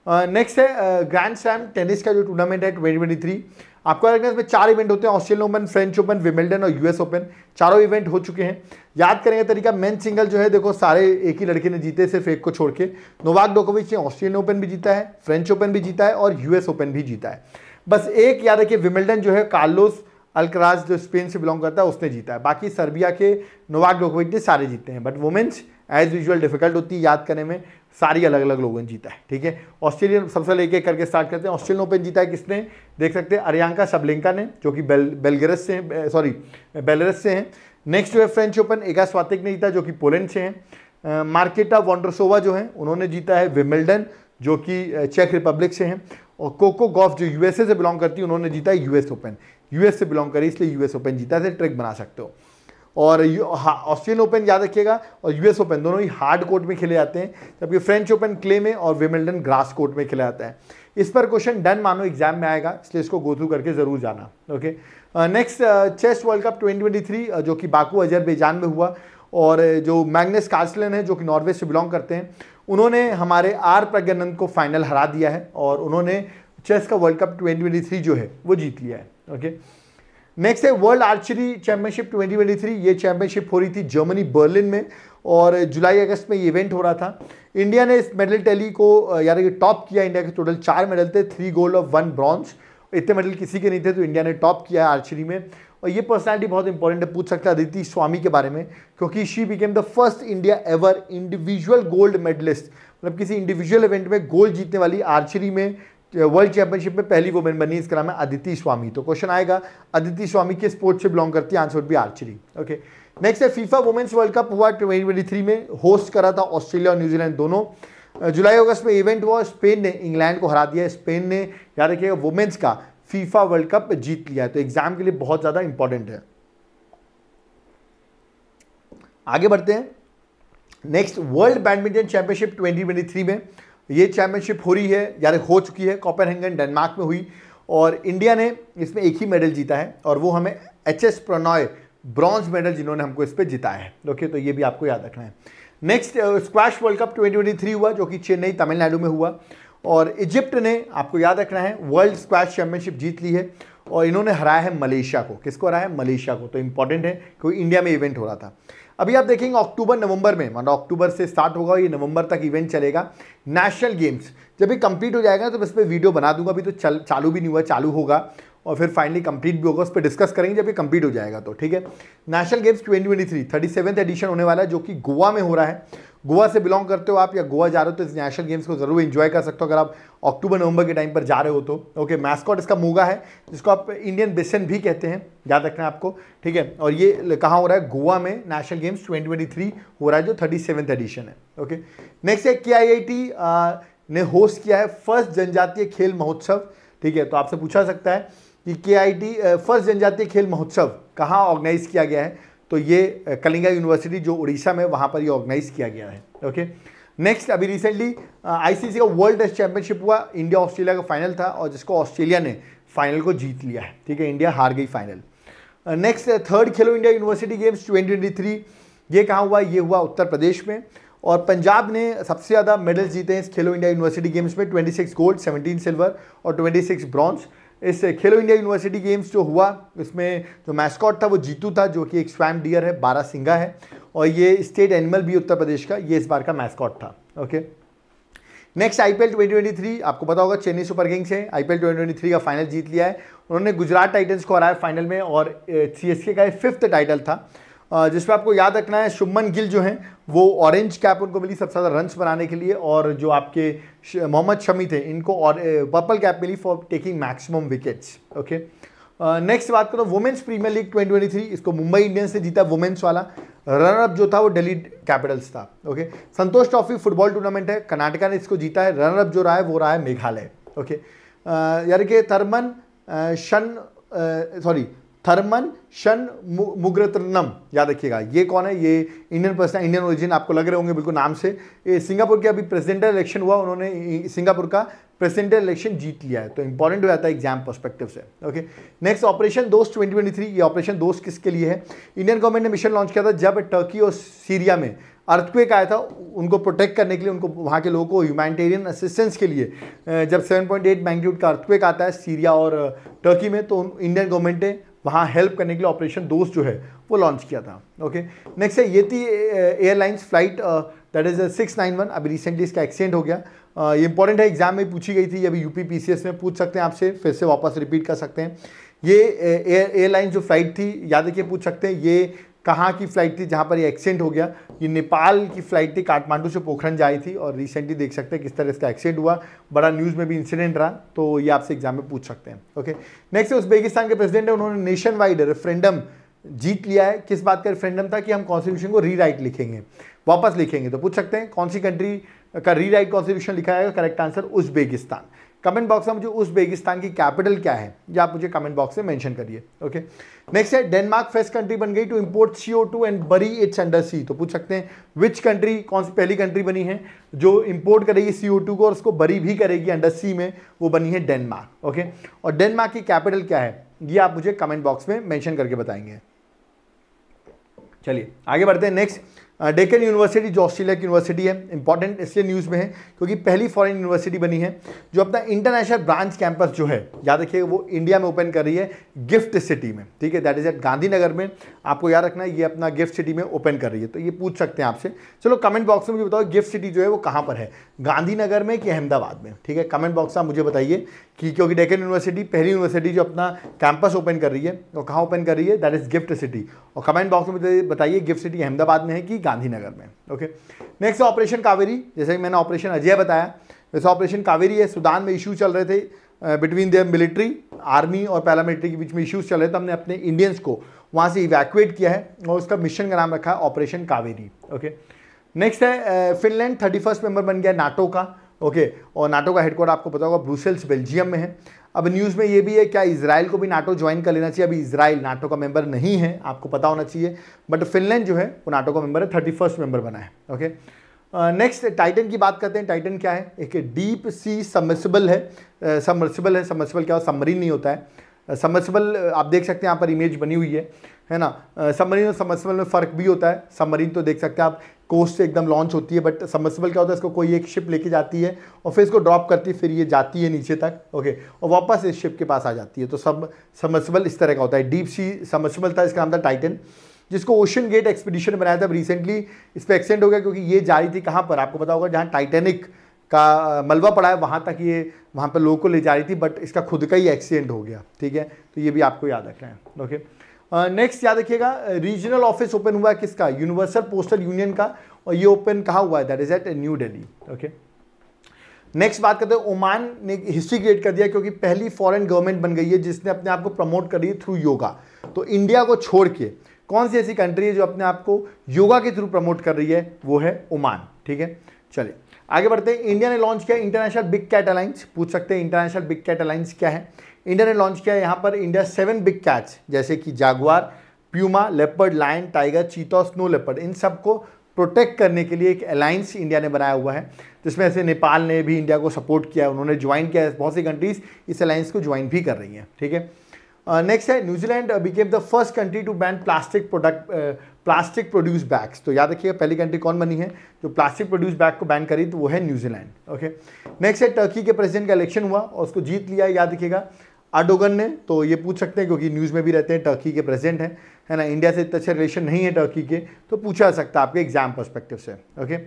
नेक्स्ट uh, है ग्रैंड स्लैम टेनिस का जो टूर्नामेंट है ट्वेंटी थ्री आपको लगता है इसमें चार इवेंट होते हैं Australian Open French Open Wimbledon और यूएस ओपन चारों इवेंट हो चुके हैं याद करेंगे तरीका मेन सिंगल जो है देखो सारे एक ही लड़के ने जीते सिर्फ एक को छोड़ के नोवाक डोकोविच ने ऑस्ट्रेलियन ओपन भी जीता है फ्रेंच ओपन भी जीता है और यूएस ओपन भी जीता है बस एक याद रखिए विमिल्टन जो है कार्लोस अल्कराज जो स्पेन से बिलोंग करता है उसने जीता है बाकी सर्बिया के नोवाक डोकोविच ने सारे जीते हैं but women's as usual difficult होती है याद करने में सारी अलग अलग लोगों ने जीता है ठीक है ऑस्ट्रेलियन सबसे लेके करके स्टार्ट करते हैं ऑस्ट्रेलियन ओपन जीता है किसने देख सकते हैं अरियांका शबलेंका ने जो कि बेल बेलगरस से हैं सॉरी बेलरस से हैं नेक्स्ट जो है फ्रेंच ओपन एगा स्वातिक ने जीता जो कि पोलैंड से हैं मार्केटा वॉन्ड्रसोवा जो है उन्होंने जीता है विमिल्डन जो कि चेक रिपब्लिक से हैं और कोको गॉफ जो यूएसए से बिलोंग करती है उन्होंने जीता है यूएस ओपन यूएस से बिलोंग करी इसलिए यूएस ओपन जीता है ट्रिक बना सकते हो और ऑस्ट्रेलियन ओपन याद रखिएगा और यूएस ओपन दोनों ही हार्ड कोर्ट में खेले जाते हैं जबकि फ्रेंच ओपन क्ले में और विमिल्टन ग्रास कोर्ट में खेला जाता है इस पर क्वेश्चन डन मानो एग्जाम में आएगा इसलिए इसको गो थ्रू करके ज़रूर जाना okay next chess world cup 2023 जो कि बाकू अजरबैजान में हुआ और uh, जो मैगनेस कार्सलन है जो कि नॉर्वे से बिलोंग करते हैं उन्होंने हमारे आर प्रज्ञानंद को फाइनल हरा दिया है और उन्होंने चेस का वर्ल्ड कप 2023 जो है वो जीत लिया है ओके नेक्स्ट है वर्ल्ड आर्चरी चैंपियनशिप 2023 ये चैंपियनशिप हो रही थी जर्मनी बर्लिन में और जुलाई अगस्त में ये इवेंट हो रहा था इंडिया ने इस मेडल टैली को यानी कि टॉप किया इंडिया के टोटल चार मेडल थे थ्री गोल्ड और वन ब्रॉन्ज इतने मेडल किसी के नहीं थे तो इंडिया ने टॉप किया आर्चरी में और ये पर्सनैलिटी बहुत इंपॉर्टेंट है पूछ सकते हैं अदिति स्वामी के बारे में क्योंकि she became the first India ever individual gold medallist मतलब किसी इंडिविजुअल इवेंट में गोल्ड जीतने वाली आर्चरी में वर्ल्ड चैंपियनशिप में पहली वुमेन बनी इसका नाम है अदिति स्वामी तो क्वेश्चन आएगा अदिति स्वामी किस स्पोर्ट्स से बिलोंग करती है answer would be archery okay next है फीफा वुमेन्स वर्ल्ड कप हुआ ट्वेंटी में होस्ट करा था ऑस्ट्रेलिया और न्यूजीलैंड दोनों जुलाई अगस्त में इवेंट हुआ स्पेन ने इंग्लैंड को हरा दिया स्पेन ने याद रखिएगा वुमेन्स का फीफा वर्ल्ड कप जीत लिया तो एग्जाम के लिए बहुत ज़्यादा इंपॉर्टेंट है आगे बढ़ते हैं नेक्स्ट वर्ल्ड बैडमिंटन चैंपियनशिप 2023 में ये चैंपियनशिप हो रही है यानी हो चुकी है कॉपनहेंगन डेनमार्क में हुई और इंडिया ने इसमें एक ही मेडल जीता है और वो हमें H S Prannoy bronze medal जिन्होंने हमको इस पर जिताया है ओके तो ये भी आपको याद रखना है नेक्स्ट स्क्वैश वर्ल्ड कप 2023 हुआ जो कि चेन्नई तमिलनाडु में हुआ और इजिप्ट ने आपको याद रखना है वर्ल्ड स्क्वैश चैंपियनशिप जीत ली है और इन्होंने हराया है मलेशिया को किसको हराया है मलेशिया को तो इंपॉर्टेंट है क्योंकि इंडिया में इवेंट हो रहा था अभी आप देखेंगे अक्टूबर नवंबर में मतलब अक्टूबर से स्टार्ट होगा ये नवंबर तक इवेंट चलेगा नेशनल गेम्स जब ये कंप्लीट हो जाएगा तो इस पर वीडियो बना दूंगा अभी तो चल चालू भी नहीं हुआ चालू होगा और फिर फाइनली कंप्लीट भी होगा उस पर डिस्कस करेंगे जब ये कंप्लीट हो जाएगा तो ठीक है national games twenty twenty edition होने वाला है जो कि गोवा में हो रहा है गोवा से बिलोंग करते हो आप या गोवा जा रहे हो तो इस नेशनल गेम्स को जरूर एंजॉय कर सकते हो अगर आप अक्टूबर नवंबर के टाइम पर जा रहे हो तो ओके मैस्कॉट इसका मूगा है जिसको आप इंडियन बेसन भी कहते हैं याद रखना आपको ठीक है और ये कहाँ हो रहा है गोवा में नेशनल गेम्स ट्वेंटी हो रहा है जो थर्टी एडिशन है ओके नेक्स्ट है के ने होस्ट किया है फर्स्ट जनजातीय खेल महोत्सव ठीक है तो आपसे पूछा सकता है कि के फर्स्ट जनजातीय खेल महोत्सव कहाँ ऑर्गेनाइज किया गया है तो ये कलिंगा यूनिवर्सिटी जो उड़ीसा में वहाँ पर ये ऑर्गेनाइज किया गया है ओके नेक्स्ट अभी रिसेंटली आईसीसी का वर्ल्ड टेस्ट चैंपियनशिप हुआ इंडिया ऑस्ट्रेलिया का फाइनल था और जिसको ऑस्ट्रेलिया ने फाइनल को जीत लिया है ठीक है इंडिया हार गई final next third Khelo India university games twenty ये कहाँ हुआ ये हुआ उत्तर प्रदेश में और पंजाब ने सबसे ज़्यादा मेडल्स जीते हैं इस खेलो इंडिया यूनिवर्सिटी गेम्स में 26 गोल्ड 17 सिल्वर और 26 ब्रॉन्ज इस खेलो इंडिया यूनिवर्सिटी गेम्स जो हुआ उसमें जो मैस्कॉट था वो जीतू था जो कि एक स्वैम डियर है बारह सिंगा है और ये स्टेट एनिमल भी उत्तर प्रदेश का ये इस बार का मैस्कॉट था ओके नेक्स्ट आईपीएल 2023 आपको पता होगा चेन्नई सुपर किंग्स है आईपीएल 2023 का फाइनल जीत लिया है उन्होंने गुजरात टाइटन्स को हराया फाइनल में और सी का फिफ्थ टाइटल था जिसपे आपको याद रखना है शुभमन गिल जो हैं वो ऑरेंज कैप उनको मिली सबसे ज़्यादा रन्स बनाने के लिए और जो आपके मोहम्मद शमी थे इनको और पर्पल कैप मिली for taking maximum wickets okay next बात करो वुमेंस प्रीमियर लीग 2023 इसको मुंबई इंडियंस ने जीता वुमेंस वाला रनर अप जो था वो दिल्ली कैपिटल्स था okay Santosh trophy football tournament है कर्नाटका ने इसको जीता है रनर अप जो रहा है वो रहा है मेघालय ओके यानी कि तरमन शन सॉरी थर्मन शन मुग्रतनम याद रखिएगा ये कौन है ये इंडियन पर्सन इंडियन ओरिजिन आपको लग रहे होंगे बिल्कुल नाम से ये सिंगापुर के अभी प्रेसिडेंटल इलेक्शन हुआ उन्होंने सिंगापुर का प्रेसिडेंटल इलेक्शन जीत लिया है तो इंपॉर्टेंट हो जाता है एग्जाम परस्पेक्टिव से okay next operation Dost twenty ये ऑपरेशन दोस्त किसके लिए है इंडियन गवर्नमेंट ने मिशन लॉन्च किया था जब टर्की और सीरिया में अर्थक्वेक आया था उनको प्रोटेक्ट करने के लिए उनको वहाँ के लोगों को ह्यूमैनिटेरियन असिस्टेंस के लिए जब 7.8 मैग्नीट्यूड का अर्थक्वेक आता है सीरिया और टर्की में तो इंडियन गवर्नमेंट ने वहाँ हेल्प करने के लिए ऑपरेशन दोस्त जो है वो लॉन्च किया था ओके नेक्स्ट है ये थी airlines flight that is six nine one अभी रिसेंटली इसका एक्सीडेंट हो गया uh, ये इंपॉर्टेंट है एग्जाम में पूछी गई थी अभी यू पी में पूछ सकते हैं आपसे फिर से वापस रिपीट कर सकते हैं ये एयरलाइन जो फ्लाइट थी याद रखिए पूछ सकते हैं ये कहाँ की फ़्लाइट थी जहाँ पर ये एक्सीडेंट हो गया ये नेपाल की फ़्लाइट थी काठमांडू से पोखरण जाई थी और रिसेंटली देख सकते हैं किस तरह इसका एक्सीडेंट हुआ बड़ा न्यूज़ में भी इंसिडेंट रहा तो ये आपसे एग्जाम में पूछ सकते हैं ओके नेक्स्ट उज्बेकिस्तान के प्रेसिडेंट है उन्होंने नेशन वाइड रेफरेंडम जीत लिया है किस बात का रेफरेंडम था कि हम कॉन्स्टिट्यूशन को रीराइट लिखेंगे वापस लिखेंगे तो पूछ सकते हैं कौन सी कंट्री का रीराइट कॉन्स्टिट्यूशन लिखा है correct answer Uzbekistan comment box में मुझे उज्बेकिस्तान की कैपिटल क्या है ये आप मुझे कमेंट बॉक्स में मेंशन करिए ओके नेक्स्ट है डेनमार्क फर्स्ट कंट्री बन गई to import CO two and bury it's under sea तो पूछ सकते हैं विच कंट्री कौन सी पहली कंट्री बनी है जो इंपोर्ट करेगी सीओ टू को और उसको बरी भी करेगी अंडर सी में वो बनी है डेनमार्क ओके और डेनमार्क की कैपिटल क्या है ये आप मुझे कमेंट बॉक्स में मैंशन करके बताएंगे चलिए आगे बढ़ते हैं नेक्स्ट डेकन यूनिवर्सिटी जो ऑस्ट्रेलिया की यूनिवर्सिटी है इंपॉर्टेंट इसलिए न्यूज़ में है क्योंकि पहली फॉरेन यूनिवर्सिटी बनी है जो अपना इंटरनेशनल ब्रांच कैंपस जो है याद रखिए वो इंडिया में ओपन कर रही है गिफ्ट सिटी में ठीक है दैट इज़ एट गांधीनगर में आपको याद रखना है ये अपना गिफ्ट सिटी में ओपन कर रही है तो ये पूछ सकते हैं आपसे चलो कमेंट बॉक्स में मुझे बताओ गिफ्ट सिटी जो है वो कहाँ पर है गांधीनगर में कि अहमदाबाद में ठीक है कमेंट बॉक्स आप मुझे बताइए कि क्योंकि डेकन यूनिवर्सिटी पहली यूनिवर्सिटी जो अपना कैंपस ओपन कर रही है वो कहाँ ओपन कर रही है दैट इज़ गिफ्ट सिटी और कमेंट बॉक्स में बताइए गिफ्ट सिटी अहमदाबाद में है कि गांधीनगर में ओके नेक्स्ट ऑपरेशन कावेरी जैसे कि मैंने ऑपरेशन अजय बताया वैसे ऑपरेशन कावेरी है सुदान में इशू चल रहे थे बिटवीन द मिलिट्री आर्मी और पैरामिलिट्री के बीच में इश्यूज चल रहे थे तो हमने अपने इंडियंस को वहाँ से इवैक्यूएट किया है और उसका मिशन का नाम रखा है ऑपरेशन कावेरी ओके नेक्स्ट है फिनलैंड थर्टी फर्स्ट मेंबर बन गया नाटो का ओके और नाटो का हेडक्वार्टर आपको पता होगा ब्रुसेल्स बेल्जियम में है अब न्यूज़ में ये भी है क्या इसराइल को भी नाटो ज्वाइन कर लेना चाहिए अभी इसराइल नाटो का मेंबर नहीं है आपको पता होना चाहिए बट फिनलैंड जो है वो नाटो का मेंबर है थर्टी फर्स्ट मेंबर बना है ओके नेक्स्ट टाइटन की बात करते हैं टाइटन क्या है एक डीप सी सबमर्सिबल है सबमर्सिबल है सबमर्सिबल क्या हो सबमरीन नहीं होता है सबमर्सिबल आप देख सकते हैं यहाँ पर इमेज बनी हुई है है ना सबमरीन और सबमर्सिबल में फ़र्क भी होता है सबमरीन तो देख सकते हैं आप कोस्ट से एकदम लॉन्च होती है बट सबमर्सिबल क्या होता है इसको कोई एक शिप लेके जाती है और फिर इसको ड्रॉप करती है फिर ये जाती है नीचे तक ओके और वापस इस शिप के पास आ जाती है तो सब सबमर्सिबल इस तरह का होता है डीप सी सबमर्सिबल था इसका नाम था टाइटन जिसको ओशन गेट एक्सपीडिशन बनाया था रिसेंटली इस पर एक्सीडेंट हो गया क्योंकि ये जा रही थी कहाँ पर आपको पता होगा जहाँ टाइटेनिक का मलबा पड़ा है वहाँ तक ये वहाँ पर लोगों को ले जा रही थी बट इसका खुद का ही एक्सीडेंट हो गया ठीक है तो ये भी आपको याद रखना है ओके नेक्स्ट याद रखिएगा रीजनल ऑफिस ओपन हुआ है किसका यूनिवर्सल पोस्टल यूनियन का और ये ओपन कहाँ हुआ है that is at new Delhi okay next बात करते हैं ओमान ने हिस्ट्री क्रिएट कर दिया क्योंकि पहली फॉरेन गवर्नमेंट बन गई है जिसने अपने आप को प्रमोट कर रही है थ्रू योगा तो इंडिया को छोड़ के कौन सी ऐसी कंट्री है जो अपने आप को योगा के थ्रू प्रमोट कर रही है वो है ओमान ठीक है चलिए आगे बढ़ते हैं इंडिया ने लॉन्च किया इंटरनेशनल बिग कैट अलाइंस पूछ सकते हैं इंटरनेशनल बिग कैट अलाइंस क्या है इंडिया ने लॉन्च किया यहाँ पर इंडिया सेवन बिग कैट्स जैसे कि jaguar puma leopard lion tiger cheetah और स्नो लेपर्ड इन सबको प्रोटेक्ट करने के लिए एक अलायंस इंडिया ने बनाया हुआ है जिसमें से नेपाल ने भी इंडिया को सपोर्ट किया उन्होंने ज्वाइन किया है बहुत सी कंट्रीज़ इस अलायंस को ज्वाइन भी कर रही हैं ठीक है नेक्स्ट है New Zealand became the first country to ban plastic product plastic produce bags तो याद रखिएगा पहली कंट्री कौन बनी है जो प्लास्टिक प्रोड्यूस बैग को बैन करी तो वो है न्यूजीलैंड ओके नेक्स्ट है टर्की के प्रेसिडेंट का इलेक्शन हुआ और उसको जीत लिया याद रखिएगा आडोगन ने तो ये पूछ सकते हैं क्योंकि न्यूज़ में भी रहते हैं टर्की के प्रेसिडेंट हैं है ना इंडिया से इतना अच्छा रिलेशन नहीं है टर्की के तो पूछा सकता है आपके एग्जाम परस्पेक्टिव से ओके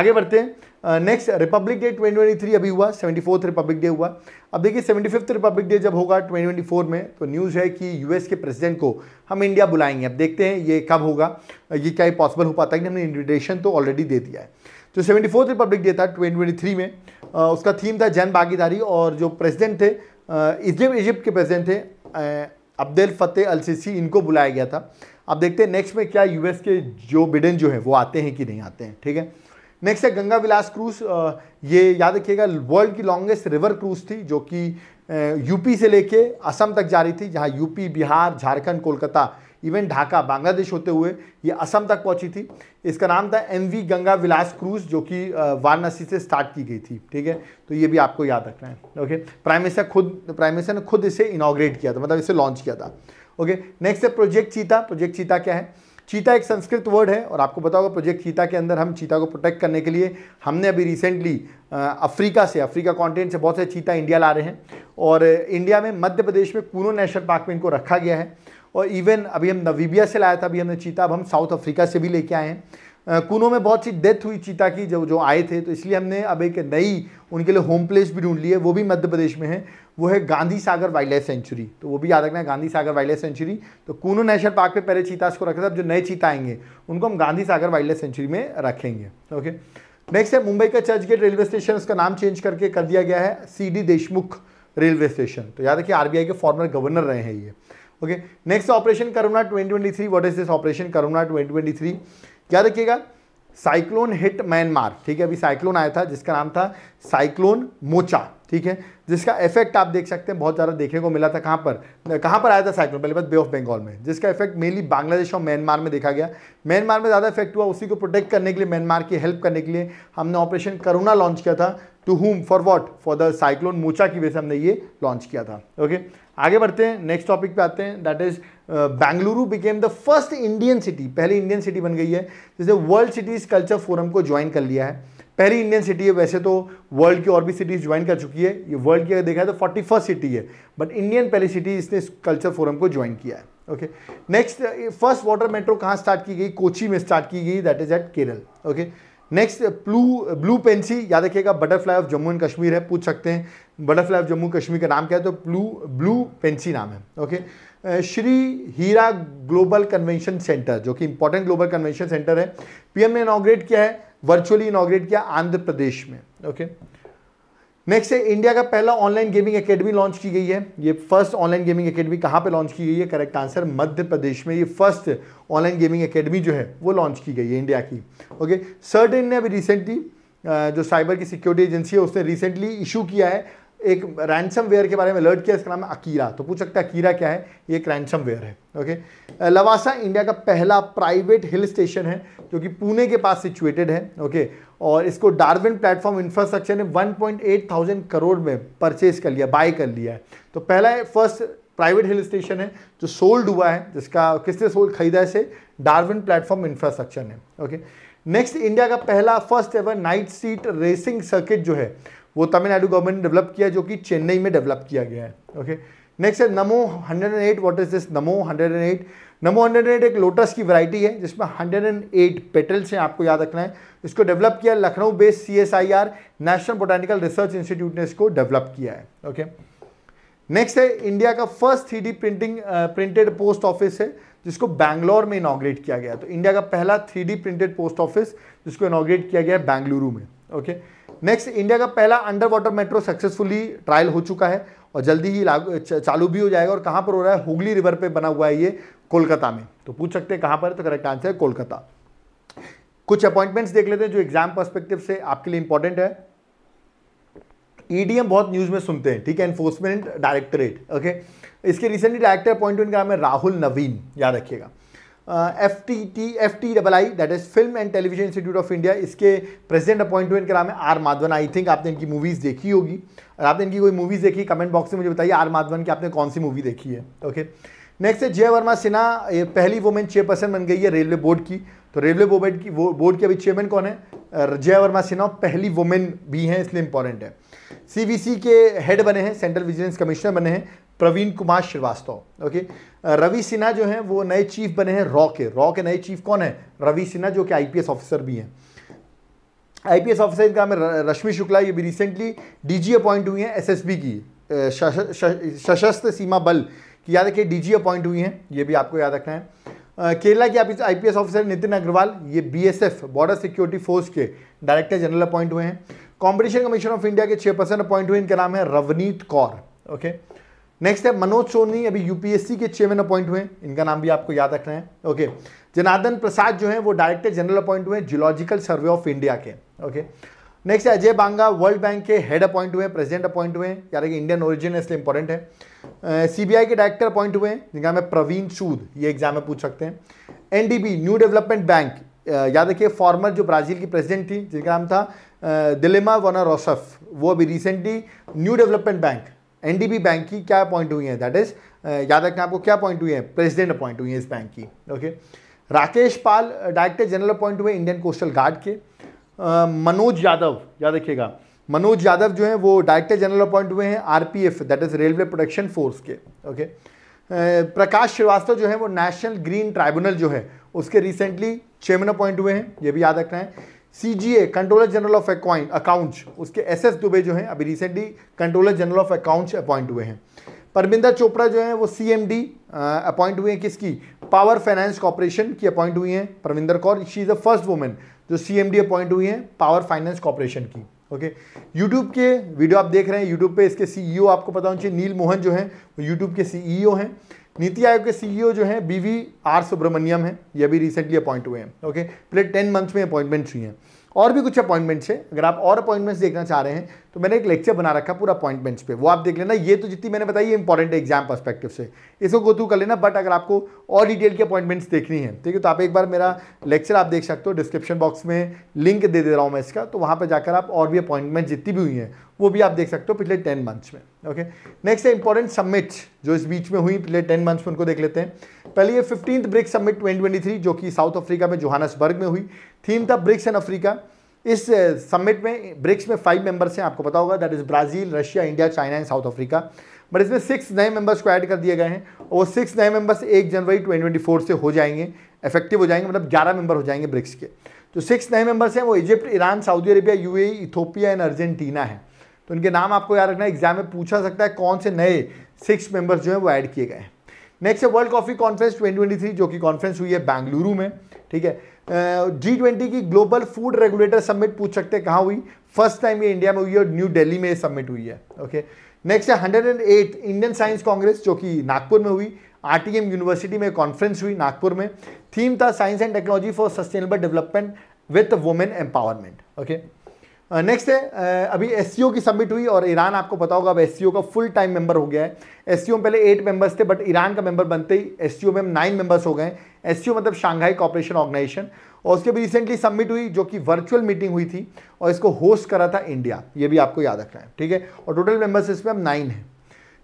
आगे बढ़ते हैं नेक्स्ट रिपब्लिक डे 2023 अभी हुआ सेवेंटी फोर्थ रिपब्लिक डे हुआ अब देखिए सेवेंटी फिफ्थ रिपब्लिक डे जब होगा 2024 में तो न्यूज़ है कि यूएस के प्रेसिडेंट को हम इंडिया बुलाएंगे अब देखते हैं ये कब होगा uh, ये क्या पॉसिबल हो पाता है कि हमने इन्विटेशन तो ऑलरेडी दे दिया है तो सेवेंटी फोर्थ रिपब्लिक डे था ट्वेंटी में आ, uh, उसका थीम था जन भागीदारी और जो प्रेजिडेंट थे इजिप्ट uh, इजिप्ट के प्रेसिडेंट थे अब्देल फ़तेह अल सिसी इनको बुलाया गया था अब देखते हैं नेक्स्ट में क्या यूएस के जो बिडेन जो है वो आते हैं कि नहीं आते हैं ठीक है नेक्स्ट है गंगा विलास क्रूज ये याद रखिएगा वर्ल्ड की लॉन्गेस्ट रिवर क्रूज थी जो कि यूपी से लेके असम तक जा रही थी जहाँ यूपी बिहार झारखंड कोलकाता इवन ढाका बांग्लादेश होते हुए ये असम तक पहुंची थी इसका नाम था M V Ganga Vilas cruise जो कि वाराणसी से स्टार्ट की गई थी ठीक है तो ये भी आपको याद रखना है ओके प्राइम मिनिस्टर खुद प्राइम मिनिस्टर ने खुद इसे इनाग्रेट किया था मतलब इसे लॉन्च किया था ओके नेक्स्ट है प्रोजेक्ट चीता प्रोजेक्ट चीता क्या है चीता एक संस्कृत वर्ड है और आपको बताओगे प्रोजेक्ट चीता के अंदर हम चीता को प्रोटेक्ट करने के लिए हमने अभी रिसेंटली अफ्रीका से अफ्रीका कॉन्टिनेंट से बहुत सारे चीता इंडिया ला रहे हैं और इंडिया में मध्य प्रदेश में कूनो नेशनल पार्क में इनको रखा गया है और इवन अभी हम नवीबिया से लाया था अभी हमने चीता अब हम साउथ अफ्रीका से भी लेके आए हैं कूनो में बहुत सी डेथ हुई चीता की जो जो आए थे तो इसलिए हमने अब एक नई उनके लिए होम प्लेस भी ढूंढ ली है वो भी मध्य प्रदेश में है वो है Gandhi Sagar wildlife sanctuary तो वो भी याद रखना है Gandhi Sagar wildlife sanctuary तो कूनो नेशनल पार्क पे पहले चीतास को रखा था जो नए चीता आएंगे उनको हम Gandhi Sagar wildlife sanctuary में रखेंगे ओके नेक्स्ट है मुंबई का चर्च गेट रेलवे स्टेशन उसका नाम चेंज करके कर दिया गया है सी देशमुख रेलवे स्टेशन तो याद रखिए आरबीआई के फॉर्मर गवर्नर रहे हैं ये okay next operation Karuna 2023 twenty is this operation Karuna 2023 याद रखिएगा साइक्लोन हिट म्यांमार ठीक है अभी साइक्लोन आया था जिसका नाम था साइक्लोन मोचा ठीक है जिसका इफेक्ट आप देख सकते हैं बहुत ज़्यादा देखने को मिला था कहाँ पर कहाँ पर आया था साइक्लोन पहले बात बे ऑफ बंगाल में जिसका इफेक्ट मेनली बांग्लादेश और म्यांमार में देखा गया म्यांमार में ज़्यादा इफेक्ट हुआ उसी को प्रोटेक्ट करने के लिए म्यांमार की हेल्प करने के लिए हमने ऑपरेशन करोना लॉन्च किया था to home for what for the cyclone Mocha की वजह से हमने ये लॉन्च किया था ओके आगे बढ़ते हैं नेक्स्ट टॉपिक पे आते हैं that is Bengaluru became the first Indian city पहले इंडियन सिटी बन गई है जिसने वर्ल्ड सिटीज कल्चर फोरम को ज्वाइन कर लिया है पहली इंडियन सिटी है वैसे तो वर्ल्ड की और भी सिटीज़ ज्वाइन कर चुकी है ये वर्ल्ड की अगर देखा है तो फोर्टी फर्स्ट सिटी है बट इंडियन पहली सिटी इसने इस कल्चर फोरम को ज्वाइन किया है okay next first water metro कहाँ स्टार्ट की गई कोची में स्टार्ट की गई that is at Kerala okay next blue blue pansy याद रखिएगा butterfly of Jammu and Kashmir है पूछ सकते हैं बटरफ्लाई ऑफ जम्मू कश्मीर का नाम क्या है तो ब्लू ब्लू पेंसी नाम है okay okay? Shri Hira global convention centre जो कि इंपॉर्टेंट ग्लोबल कन्वेंशन सेंटर है पीएम ने इनाग्रेट किया है वर्चुअली इनाग्रेट किया आंध्र प्रदेश में ओके नेक्स्ट है इंडिया का पहला ऑनलाइन गेमिंग एकेडमी लॉन्च की गई है ये फर्स्ट ऑनलाइन गेमिंग एकेडमी कहाँ पे लॉन्च की गई है करेक्ट आंसर मध्य प्रदेश में ये फर्स्ट ऑनलाइन गेमिंग एकेडमी जो है वो लॉन्च की गई है इंडिया की ओके सर्टेन ने अभी रिसेंटली जो साइबर की सिक्योरिटी एजेंसी है उसने रिसेंटली इशू किया है एक रैंसम वेयर के बारे में अलर्ट किया इसका नाम है अकीरा तो पूछ सकते हैं अकीरा क्या है ये एक रैंसम वेयर है ओके लवासा इंडिया का पहला प्राइवेट हिल स्टेशन है जो कि पुणे के पास सिचुएटेड है ओके और इसको डार्विन प्लेटफॉर्म इंफ्रास्ट्रक्चर ने 1.8 थाउजेंड करोड़ में परचेज कर लिया बाय कर लिया है तो पहला फर्स्ट प्राइवेट हिल स्टेशन है जो सोल्ड हुआ है जिसका किसने सोल्ड खरीदा से डार्विन प्लेटफॉर्म इंफ्रास्ट्रक्चर ने ओके नेक्स्ट इंडिया का पहला first ever night street racing circuit जो है वो तमिलनाडु गवर्नमेंट ने डेवलप किया जो कि चेन्नई में डेवलप किया गया है ओके नेक्स्ट है नमो 108 व्हाट इज दिस नमो 108 नमो 108 एक लोटस की वैरायटी है जिसमें 108 पेटल्स हैं आपको याद रखना है इसको डेवलप किया Lucknow based C national botanical research institute ने इसको डेवलप किया है ओके okay? नेक्स्ट है इंडिया का first three printing printed post office है जिसको बैंगलोर में इनाग्रेट किया गया तो इंडिया का पहला थ्री प्रिंटेड पोस्ट ऑफिस जिसको इनाग्रेट किया गया है बेंगलुरु तो में ओके okay? नेक्स्ट इंडिया का पहला underwater metro successfully trial हो चुका है और जल्दी ही चालू भी हो जाएगा और कहाँ पर हो रहा है हुगली रिवर पे बना हुआ है ये कोलकाता में तो पूछ सकते हैं कहाँ पर है तो करेक्ट आंसर है कोलकाता कुछ अपॉइंटमेंट्स देख लेते हैं जो एग्जाम परस्पेक्टिव से आपके लिए इंपॉर्टेंट है ईडीएम e बहुत न्यूज में सुनते हैं ठीक है एनफोर्समेंट डायरेक्टरेट ओके इसके रिसेंटली डायरेक्टर अपॉइंटमेंट का नाम है राहुल नवीन याद रखिएगा F T T F T double I that is film and television institute of India इसके प्रेसिडेंट अपॉइंटमेंट का नाम है आर माधवन आई थिंक आपने इनकी मूवीज़ देखी होगी और आपने इनकी कोई मूवीज़ देखी कमेंट बॉक्स में मुझे बताइए आर माधवन की आपने कौन सी मूवी देखी है ओके नेक्स्ट है जय वर्मा सिन्हा पहली वुमेन चेयरपर्सन बन गई है रेलवे बोर्ड की तो रेलवे बोर्ड की बोर्ड के अभी चेयरमैन कौन है जय वर्मा सिन्हा पहली वुमेन भी हैं इसलिए इंपॉर्टेंट है सी के हेड बने हैं सेंट्रल विजिलेंस कमिश्नर बने हैं प्रवीण कुमार श्रीवास्तव ओके रवि सिन्हा जो हैं वो नए चीफ बने हैं रॉ के रॉ के नए चीफ कौन है रवि सिन्हा जो कि आईपीएस ऑफिसर भी हैं आईपीएस ऑफिसर इनका नाम रश्मि शुक्ला ये भी रिसेंटली डीजी अपॉइंट हुई हैं एसएसबी की सशस्त्र सीमा बल की याद रखिए डीजी अपॉइंट हुई हैं ये भी आपको याद रखना है केरला के आईपीएस ऑफिसर नितिन अग्रवाल ये बीएसएफ बॉर्डर सिक्योरिटी फोर्स के डायरेक्टर जनरल अपॉइंट हुए हैं कॉम्पिटिशन कमीशन ऑफ इंडिया के चेयरपर्सन अपॉइंट हुए इनका नाम है Ravneet Kaur okay okay? Next है मनोज सोनी अभी यूपीएससी के चेयरमैन अपॉइंट हुए इनका नाम भी आपको याद रखना है ओके जनार्दन प्रसाद जो है वो डायरेक्टर जनरल अपॉइंट हुए जियोलॉजिकल सर्वे ऑफ इंडिया के ओके नेक्स्ट है अजय बांगा वर्ल्ड बैंक के हेड अपॉइंट हुए प्रेसिडेंट अपॉइंट हुए यानी कि इंडियन ओरिजिन है इसलिए इंपॉर्टेंट है सीबीआई के डायरेक्टर अपॉइंट हुए जिनका हमें प्रवीण सूद ये एग्जाम में पूछ सकते हैं एनडीबी न्यू डेवलपमेंट बैंक याद रखिए फॉर्मर जो ब्राज़ील की प्रेसिडेंट थी जिनका नाम था दिलेमा वना रोसफ वो अभी recently new development bank NDB bank की क्या अपॉइंट हुई है दैट इज़ याद रखना आपको क्या अपॉइंट हुई है प्रेसिडेंट अपॉइंट हुई है इस बैंक की okay Rakesh Pal director general appoint हुए इंडियन कोस्टल गार्ड के uh, मनोज यादव याद रखिएगा मनोज यादव जो है वो डायरेक्टर जनरल अपॉइंट हुए हैं RPF that is railway protection force के ओके uh, प्रकाश श्रीवास्तव जो है वो नेशनल ग्रीन ट्राइब्यूनल जो है उसके रिसेंटली चेयरमैन अपॉइंट हुए हैं ये भी याद रखना है C G A controller general of accounts उसके एस एस दुबे जो हैं अभी recently controller general of accounts appoint हुए हैं परमिंदर चोपड़ा जो है वो सी एम डी अपॉइंट हुए हैं किसकी पावर फाइनेंस कॉरपोरेशन की अपॉइंट हुई हैं Parminder Kaur she is the first women जो सी एम डी अपॉइंट हुई हैं पावर फाइनेंस कॉरपोरेशन की ओके okay. यूट्यूब के वीडियो आप देख रहे हैं यूट्यूब पे इसके सीईओ e आपको पता होना चाहिए नील मोहन जो हैं वो यूट्यूब के सीईओ e हैं नीति आयोग के सीईओ e जो हैं बीवी आर सुब्रमण्यम हैं ये भी रिसेंटली अपॉइंट हुए हैं ओके पिछले टेन मंथ्स में अपॉइंटमेंट हुई हैं और भी कुछ अपॉइंटमेंट्स हैं अगर आप और अपॉइंटमेंट्स देखना चाह रहे हैं तो मैंने एक लेक्चर बना रखा पूरा अपॉइंटमेंट्स पे वो आप देख लेना ये तो जितनी मैंने बताई ये इंपॉर्टेंट है एग्जाम परस्पेक्टिव से इसको गो थ्रू कर लेना बट अगर आपको और डिटेल की अपॉइंटमेंट्स देखनी है ठीक है तो आप एक बार मेरा लेक्चर आप देख सकते हो डिस्क्रिप्शन बॉक्स में लिंक दे दे रहा हूँ मैं इसका तो वहाँ पर जाकर आप और भी अपॉइंटमेंट जितनी भी हुई हैं वो भी आप देख सकते हो पिछले टेन मंथ्स में ओके नेक्स्ट है इंपॉर्टेंट सबमिट्स जो इस बीच में हुई पिछले टेन मंथ्स में उनको देख लेते हैं पहले ये फिफ्टींथ ब्रिक्स सबमिट ट्वेंटी जो कि साउथ अफ्रीका में जोहानसबर्ग में हुई थीम था ब्रिक्स एंड अफ्रीका इस समिट में ब्रिक्स में फाइव मेंबर्स हैं आपको पता होगा that is Brazil Russia India China and South Africa but इसमें सिक्स नए मेंबर्स को ऐड कर दिए गए हैं और वो सिक्स नए मेंबर्स एक जनवरी ट्वेंटी ट्वेंटी फोर से हो जाएंगे इफेक्टिव हो जाएंगे मतलब ग्यारह मेंबर हो जाएंगे ब्रिक्स के तो सिक्स नए मेंबर्स हैं वो Egypt Iran Saudi Arabia U A Ethiopia and Argentina है तो उनके नाम आपको याद रखना एग्जाम में पूछा सकता है कौन से नए सिक्स मेंबर्स जो हैं वो ऐड किए गए हैं नेक्स्ट है वर्ल्ड कॉफी कॉन्फ्रेंस 2023 जो कि कॉन्फ्रेंस हुई है बेंगलुरु में ठीक है जी ट्वेंटी की ग्लोबल फूड रेगुलेटर समिट पूछ सकते हैं कहाँ हुई फर्स्ट टाइम ये इंडिया में हुई है और न्यू दिल्ली में सबमिट हुई है ओके नेक्स्ट है hundred and eight Indian science congress जो कि नागपुर में हुई आरटीएम यूनिवर्सिटी में कॉन्फ्रेंस हुई नागपुर में थीम था science and technology for sustainable development with women empowerment okay next uh, है uh, अभी एस की सबमिट हुई और ईरान आपको पता होगा अब एस का फुल टाइम मेंबर हो गया है एस में पहले एट मेंबर्स थे बट ईरान का मेंबर बनते ही एस में हम नाइन मेंबर्स हो गए एस मतलब शांघाई कॉपरेशन ऑर्गेनाइजेशन और उसके भी रिसेंटली सबमिट हुई जो कि वर्चुअल मीटिंग हुई थी और इसको होस्ट करा था इंडिया ये भी आपको याद रखना है ठीक है और टोटल मेंबर्स इसमें हम नाइन है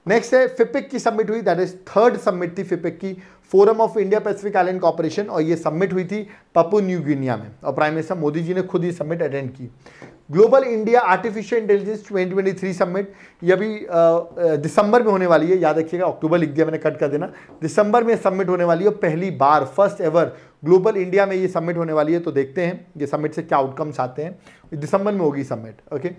नेक्स्ट है फिपिक की सबमिट हुई दैट इज थर्ड सबमिट थी फिपिक की forum of India pacific island cooperation और ये सबमिट हुई थी पपू न्यू गिनिया में और प्राइम मिनिस्टर मोदी जी ने खुद ये सबमिट अटेंड की global India artificial intelligence 2023 summit यह भी दिसंबर में होने वाली है याद रखिएगा अक्टूबर लिख दिया मैंने कट कर देना दिसंबर में सबमिट होने वाली है और पहली बार फर्स्ट एवर ग्लोबल इंडिया में ये सबमिट होने वाली है तो देखते हैं ये समिट से क्या आउटकम्स आते हैं दिसंबर में होगी सबमिट ओके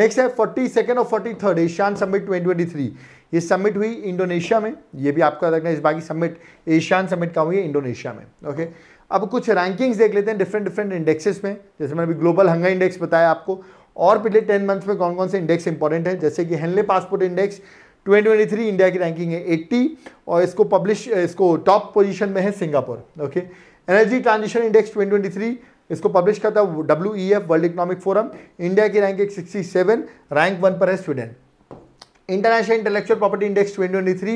नेक्स्ट है फोर्टी सेकेंड और forty third ASEAN summit twenty ये सबमिट हुई इंडोनेशिया में ये भी आपका रखना इस बाकी सबमिट एशियान सबमिट का हुई है इंडोनेशिया में ओके okay? अब कुछ रैंकिंग्स देख लेते हैं डिफरेंट डिफरेंट इंडेक्सेस में जैसे मैंने अभी ग्लोबल हंगा इंडेक्स बताया आपको और पिछले टेन मंथ्स में कौन कौन से इंडेक्स इंपॉर्टेंट है जैसे कि हेनले पासपोर्ट इंडेक्स 2023 इंडिया की रैंकिंग है एट्टी और इसको पब्लिश इसको टॉप पोजिशन में है Singapore okay energy transition index twenty इसको पब्लिश करता है W E F world economic forum India की रैंकिंग सेवन रैंक वन पर है Sweden international intellectual property index 2023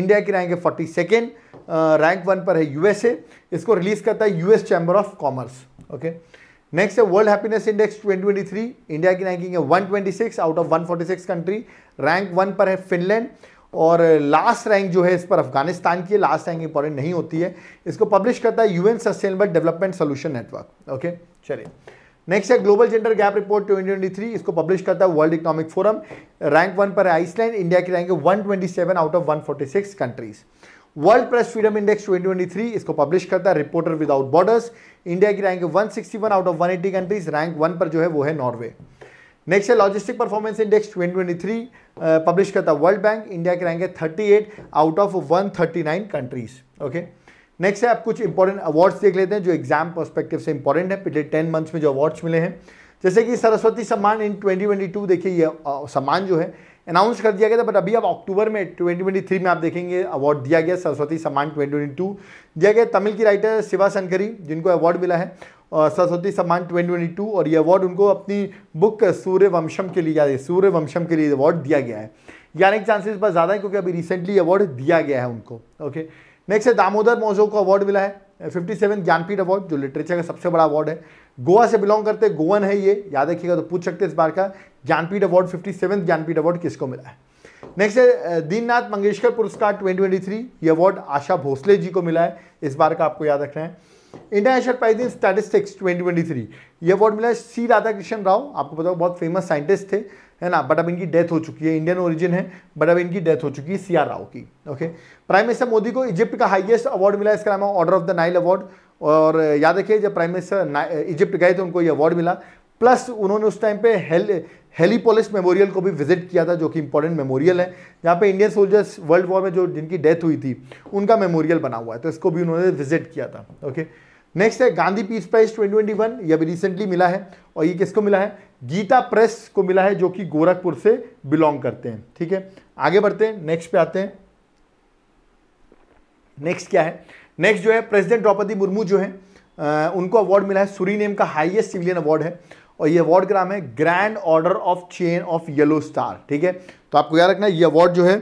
India की रैंक है फोर्टी सेकेंड रैंक वन पर है यूएसए इसको रिलीज करता है US chamber of commerce okay next है वर्ल्ड हैप्पीनेस इंडेक्स 2023 इंडिया की रैंकिंग है 126 out of 146 country rank one पर है फिनलैंड और लास्ट रैंक जो है इस पर अफगानिस्तान की है लास्ट रैंक इंपॉर्टेंट नहीं होती है इसको पब्लिश करता है UN sustainable development solution network okay चलिए नेक्स्ट है ग्लोबल जेंडर गैप रिपोर्ट 2023 इसको पब्लिश करता है world economic forum rank one पर है आइसलैंड इंडिया की रैंक है 127 out of 146 countries world press freedom index 2023 इसको पब्लिश करता है रिपोर्टर विदाउट बॉर्डर्स इंडिया की rank 161 out of 180 countries rank one पर जो है वो है नॉर्वे नेक्स्ट है लॉजिस्टिक परफॉर्मेंस इंडेक्स 2023 पब्लिश करता है वर्ल्ड बैंक इंडिया की रैंक है thirty out of one countries okay next है आप कुछ इंपॉर्टेंट अवार्ड्स देख लेते हैं जो एग्जाम परस्पेक्टिव से इंपॉर्टेंट है पिछले टेन मंथ्स में जो अवार्ड्स मिले हैं जैसे कि सरस्वती सम्मान इन 2022 देखिए ये सम्मान जो है अनाउंस कर दिया गया था बट अभी अब अक्टूबर में 2023 में आप देखेंगे अवार्ड दिया गया सरस्वती सम्मान 2022 दिया गया तमिल की राइटर शिवा शंकरी जिनको अवार्ड मिला है और सरस्वती सम्मान 2022 और ये अवार्ड उनको अपनी बुक सूर्य वंशम के लिए सूर्य वंशम के लिए अवार्ड दिया गया है यानी कि चांसेस बहुत ज़्यादा है क्योंकि अभी रिसेंटली अवार्ड दिया गया है उनको ओके नेक्स्ट है दामोदर मौजो को अवार्ड मिला है फिफ्टी सेवन ज्ञानपीठ अवार्ड जो लिटरेचर का सबसे बड़ा अवार्ड है गोवा से बिलोंग करते गोवन है ये याद रखिएगा तो पूछ सकते हैं इस बार का Jnanpith award fifty seven Jnanpith award किसको मिला है नेक्स्ट है दीननाथ मंगेशकर पुरस्कार 2023 ये अवार्ड आशा भोसले जी को मिला है इस बार का आपको याद रखना है इंटरनेशनल प्राइज इन स्टैटिस्टिक्स 2023 ये अवार्ड मिला है सी राधाकृष्ण राव आपको पता बहुत फेमस साइंटिस्ट थे है ना बट अब इनकी डेथ हो चुकी है इंडियन ओरिजिन है बट अब इनकी डेथ हो चुकी है सी आर राव की ओके प्राइम मिनिस्टर मोदी को इजिप्ट का हाईएस्ट अवार्ड मिला है इसका नाम order of the Nile award और याद रखिए जब प्राइम मिनिस्टर इजिप्ट गए थे उनको ये अवार्ड मिला प्लस उन्होंने उस टाइम पे हेल हेलीपोलिस मेमोरियल को भी विजिट किया था जो कि इंपॉर्टेंट मेमोरियल है जहाँ पे इंडियन सोल्जर्स वर्ल्ड वॉर में जो जिनकी डेथ हुई थी उनका मेमोरियल बना हुआ है तो इसको भी उन्होंने विजिट किया था ओके नेक्स्ट है गांधी पीस प्राइज ट्वेंटी ये अभी रिसेंटली मिला है और ये किसको मिला है गीता प्रेस को मिला है जो कि गोरखपुर से बिलोंग करते हैं ठीक है आगे बढ़ते हैं नेक्स्ट पे आते हैं नेक्स्ट क्या है नेक्स्ट जो है प्रेसिडेंट द्रौपदी मुर्मू जो है उनको अवार्ड मिला है सूरी नेम का हाईएस्ट सिविलियन अवार्ड है और ये अवार्ड का नाम है grand order of chain of yellow star ठीक है तो आपको याद रखना है ये अवार्ड जो है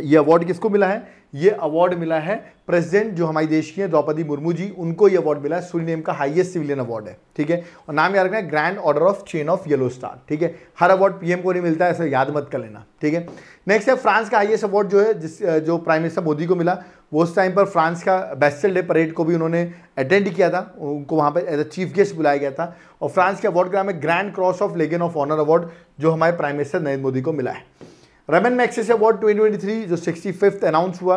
ये अवार्ड किसको मिला है ये अवार्ड मिला है प्रेसिडेंट जो हमारी देश की है द्रौपदी मुर्मू जी उनको ये अवार्ड मिला है सूरीनेम का हाईएस्ट सिविलियन अवार्ड है ठीक है और नाम याद रखना है grand order of chain of yellow star ठीक है हर अवार्ड पीएम को नहीं मिलता है ऐसा याद मत कर लेना ठीक है नेक्स्ट है फ्रांस का हाइएस्ट अवार्ड जो है जिस जो प्राइम मिनिस्टर मोदी को मिला वो उस टाइम पर फ्रांस का बेस्टल डे परेड को भी उन्होंने अटेंड किया था उनको वहाँ पर एज अ चीफ गेस्ट बुलाया गया था और फ्रांस के अवार्ड का नाम है grand cross of legion of honour award जो हमारे प्राइम मिनिस्टर नरेंद्र मोदी को मिला है रेमन मैक्सिस अवार्ड 2023 जो सिक्सटी फिफ्थ अनाउंस हुआ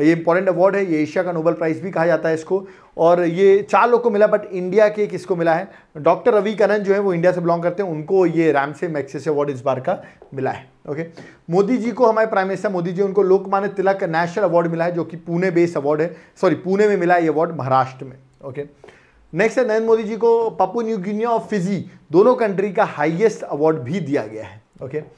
ये इंपॉर्टेंट अवार्ड है ये एशिया का नोबल प्राइज़ भी कहा जाता है इसको और ये चार लोग को मिला बट इंडिया के किसको मिला है डॉक्टर रवि करण जो है वो इंडिया से बिलोंग करते हैं उनको ये रामसे मैक्सेस अवार्ड इस बार का मिला है ओके मोदी जी को हमारे प्राइम मिनिस्टर मोदी जी उनको लोकमान्य तिलक नेशनल अवार्ड मिला है जो कि पुणे बेस्ड अवार्ड है सॉरी पुणे में मिला है ये अवार्ड महाराष्ट्र में ओके नेक्स्ट है नरेंद्र मोदी जी को पप्पू न्यू गिनिया और फिजी दोनों कंट्री का हाइएस्ट अवार्ड भी दिया गया है ओके okay?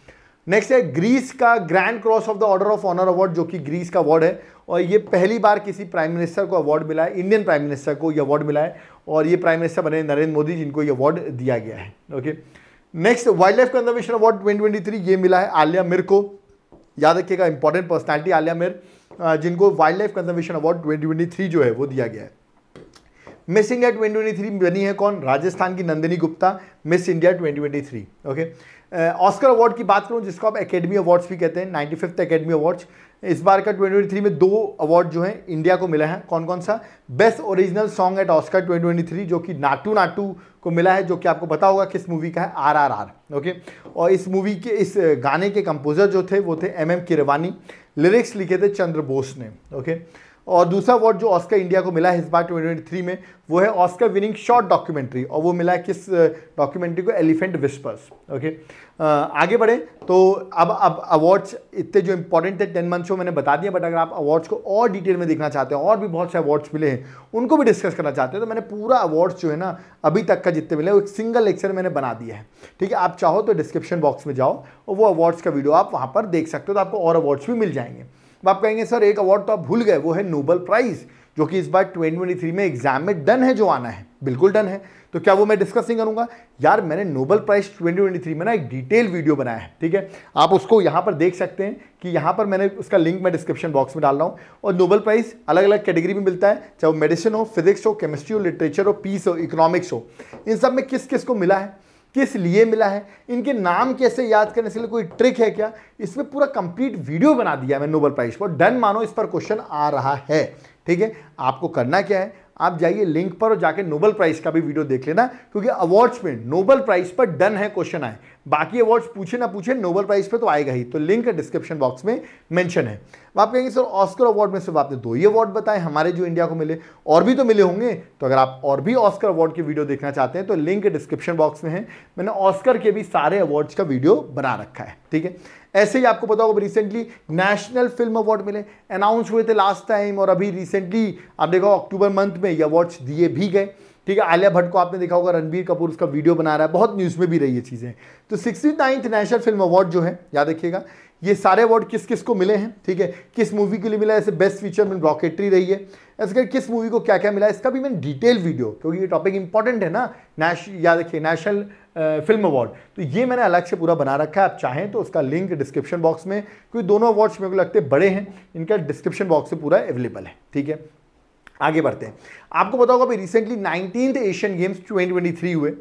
नेक्स्ट है ग्रीस का grand cross of the order of honour award जो कि ग्रीस का अवार्ड है और ये पहली बार किसी प्राइम मिनिस्टर को अवार्ड मिला है इंडियन प्राइम मिनिस्टर को ये अवार्ड मिला है और ये प्राइम मिनिस्टर बने नरेंद्र मोदी जिनको ये अवार्ड दिया गया है okay next wild life conservation award twenty ये मिला है आलिया मिर को याद रखिएगा इंपॉर्टेंट पर्सनैलिटी आलिया मिर जिनको wild life conservation award twenty जो है वो दिया गया है मिस इंडिया थ्री बनी है कौन राजस्थान की Nandini Gupta miss India three okay okay? Oscar award की बात करूँ जिसको आप एकेडमी अवार्ड्स भी कहते हैं नाइन्टी फिफ्थ एकेडमी अवार्ड्स इस बार का 2023 में दो अवार्ड जो है इंडिया को मिला है कौन कौन सा best original song at Oscar 2023 जो कि नाटू नाटू को मिला है जो कि आपको पता होगा किस मूवी का है आर आर आर ओके और इस मूवी के इस गाने के कंपोजर जो थे वो थे एम एम किरवानी लिरिक्स लिखे थे चंद्र बोस ने ओके और दूसरा अवार्ड जो ऑस्कर इंडिया को मिला है इस बार ट्वेंटी में वो है ऑस्कर विनिंग शॉर्ट डॉक्यूमेंट्री और वो मिला है किस डॉक्यूमेंट्री को एलिफेंट विस्पर्स ओके आगे बढ़ें तो अब अब अवार्ड्स इतने जो इंपॉर्टेंट थे टेन मंथ्स को मैंने बता दिया बट अगर आप अवार्ड्स को और डिटेल में देखना चाहते हैं और भी बहुत से अवार्ड्स मिले हैं उनको भी डिस्कस करना चाहते हैं तो मैंने पूरा अवार्ड्स जो है ना अभी तक का जितने मिले वो एक सिंगल लेक्चर मैंने बना दिया है ठीक है आप चाहो तो डिस्क्रिप्शन बॉक्स में जाओ और वो अवार्ड्स का वीडियो आप वहाँ पर देख सकते हो तो आपको और अवार्ड्स भी मिल जाएंगे तो आप कहेंगे सर एक अवार्ड तो आप भूल गए वो है नोबल प्राइज़ जो कि इस बार 2023 में एग्जाम में डन है जो आना है बिल्कुल डन है तो क्या वो मैं डिस्कस नहीं करूंगा यार मैंने नोबल प्राइज 2023 में ना एक डिटेल वीडियो बनाया है ठीक है आप उसको यहां पर देख सकते हैं कि यहां पर मैंने उसका लिंक मैं डिस्क्रिप्शन बॉक्स में डाल रहा हूं और नोबल प्राइज अलग अलग कैटेगरी में मिलता है चाहे वो मेडिसिन हो फिजिक्स हो केमिस्ट्री हो लिटरेचर हो पीस हो इकोनॉमिक्स हो इन सब में किस किस को मिला है किस लिए मिला है इनके नाम कैसे याद करने से लिए कोई ट्रिक है क्या इसमें पूरा कंप्लीट वीडियो बना दिया मैं नोबल प्राइज पर डन मानो इस पर क्वेश्चन आ रहा है ठीक है आपको करना क्या है आप जाइए लिंक पर और जाके नोबल प्राइज का भी वीडियो देख लेना क्योंकि अवार्ड्स में नोबल प्राइज पर डन है क्वेश्चन आए बाकी अवार्ड्स पूछे ना पूछे नोबल प्राइज पे तो आएगा ही तो लिंक डिस्क्रिप्शन बॉक्स में मेंशन है आप कहेंगे सर ऑस्कर अवार्ड में सिर्फ आपने दो ही अवार्ड बताए हमारे जो इंडिया को मिले और भी तो मिले होंगे तो अगर आप और भी ऑस्कर अवार्ड की वीडियो देखना चाहते हैं तो लिंक डिस्क्रिप्शन बॉक्स में है मैंने ऑस्कर के भी सारे अवार्ड्स का वीडियो बना रखा है ठीक है ऐसे ही आपको पता होगा रिसेंटली नेशनल फिल्म अवार्ड मिले अनाउंस हुए थे लास्ट टाइम और अभी रिसेंटली आप देखो अक्टूबर मंथ में ये अवार्ड्स दिए भी गए ठीक है आलिया भट्ट को आपने देखा होगा रणबीर कपूर उसका वीडियो बना रहा है बहुत न्यूज़ में भी रही है चीज़ें तो sixty ninth national film award जो है याद रखिएगा ये सारे अवार्ड किस किस को मिले हैं ठीक है किस मूवी के लिए मिला है ऐसे बेस्ट फीचर में रॉकेटरी रही है ऐसे कर किस मूवी को क्या क्या मिला इसका भी मैंने डिटेल वीडियो क्योंकि ये टॉपिक इंपॉर्टेंट है ना नेश याद रखिए नेशनल फिल्म अवार्ड तो ये मैंने अलग से पूरा बना रखा है आप चाहें तो उसका लिंक डिस्क्रिप्शन बॉक्स में क्योंकि दोनों अवार्ड्स मेरे को लगते बड़े हैं इनका डिस्क्रिप्शन बॉक्स में पूरा अवेलेबल है ठीक है आगे बढ़ते हैं आपको बताओ अभी recently nineteen Asian games twenty हुए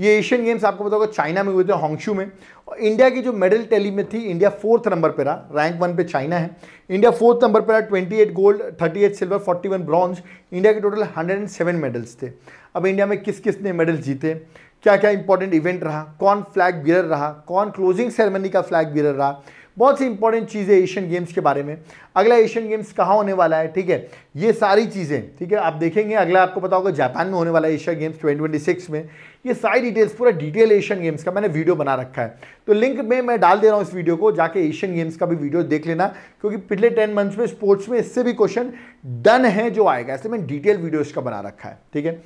ये एशियन गेम्स आपको बताओ चाइना में हुए थे हॉन्गशू में और इंडिया की जो मेडल टैली में थी इंडिया फोर्थ नंबर पर रहा रैंक वन पे चाइना है इंडिया फोर्थ नंबर पर रहा twenty eight gold thirty eight silver forty one bronze India के total hundred and seven medals थे अब इंडिया में किस किस ने मेडल जीते क्या क्या इंपॉर्टेंट इवेंट रहा कौन फ्लैग बियर रहा कौन क्लोजिंग सेरेमनी का फ्लैग बियर रहा बहुत सी इंपॉर्टेंट चीज़ें एशियन गेम्स के बारे में अगला एशियन गेम्स कहाँ होने वाला है ठीक है ये सारी चीज़ें ठीक है आप देखेंगे अगला आपको पता होगा जापान में होने वाला एशिया गेम्स ट्वेंटी में ये सारी डिटेल्स पूरा डिटेल एशियन गेम्स का मैंने वीडियो बना रखा है तो लिंक में मैं डाल दे रहा हूँ इस वीडियो को जाके एशियन गेम्स का भी वीडियो देख लेना क्योंकि पिछले टेन मंथ्स में स्पोर्ट्स में इससे भी क्वेश्चन डन है जो आएगा ऐसे मैंने डिटेल वीडियो इसका बना रखा है ठीक है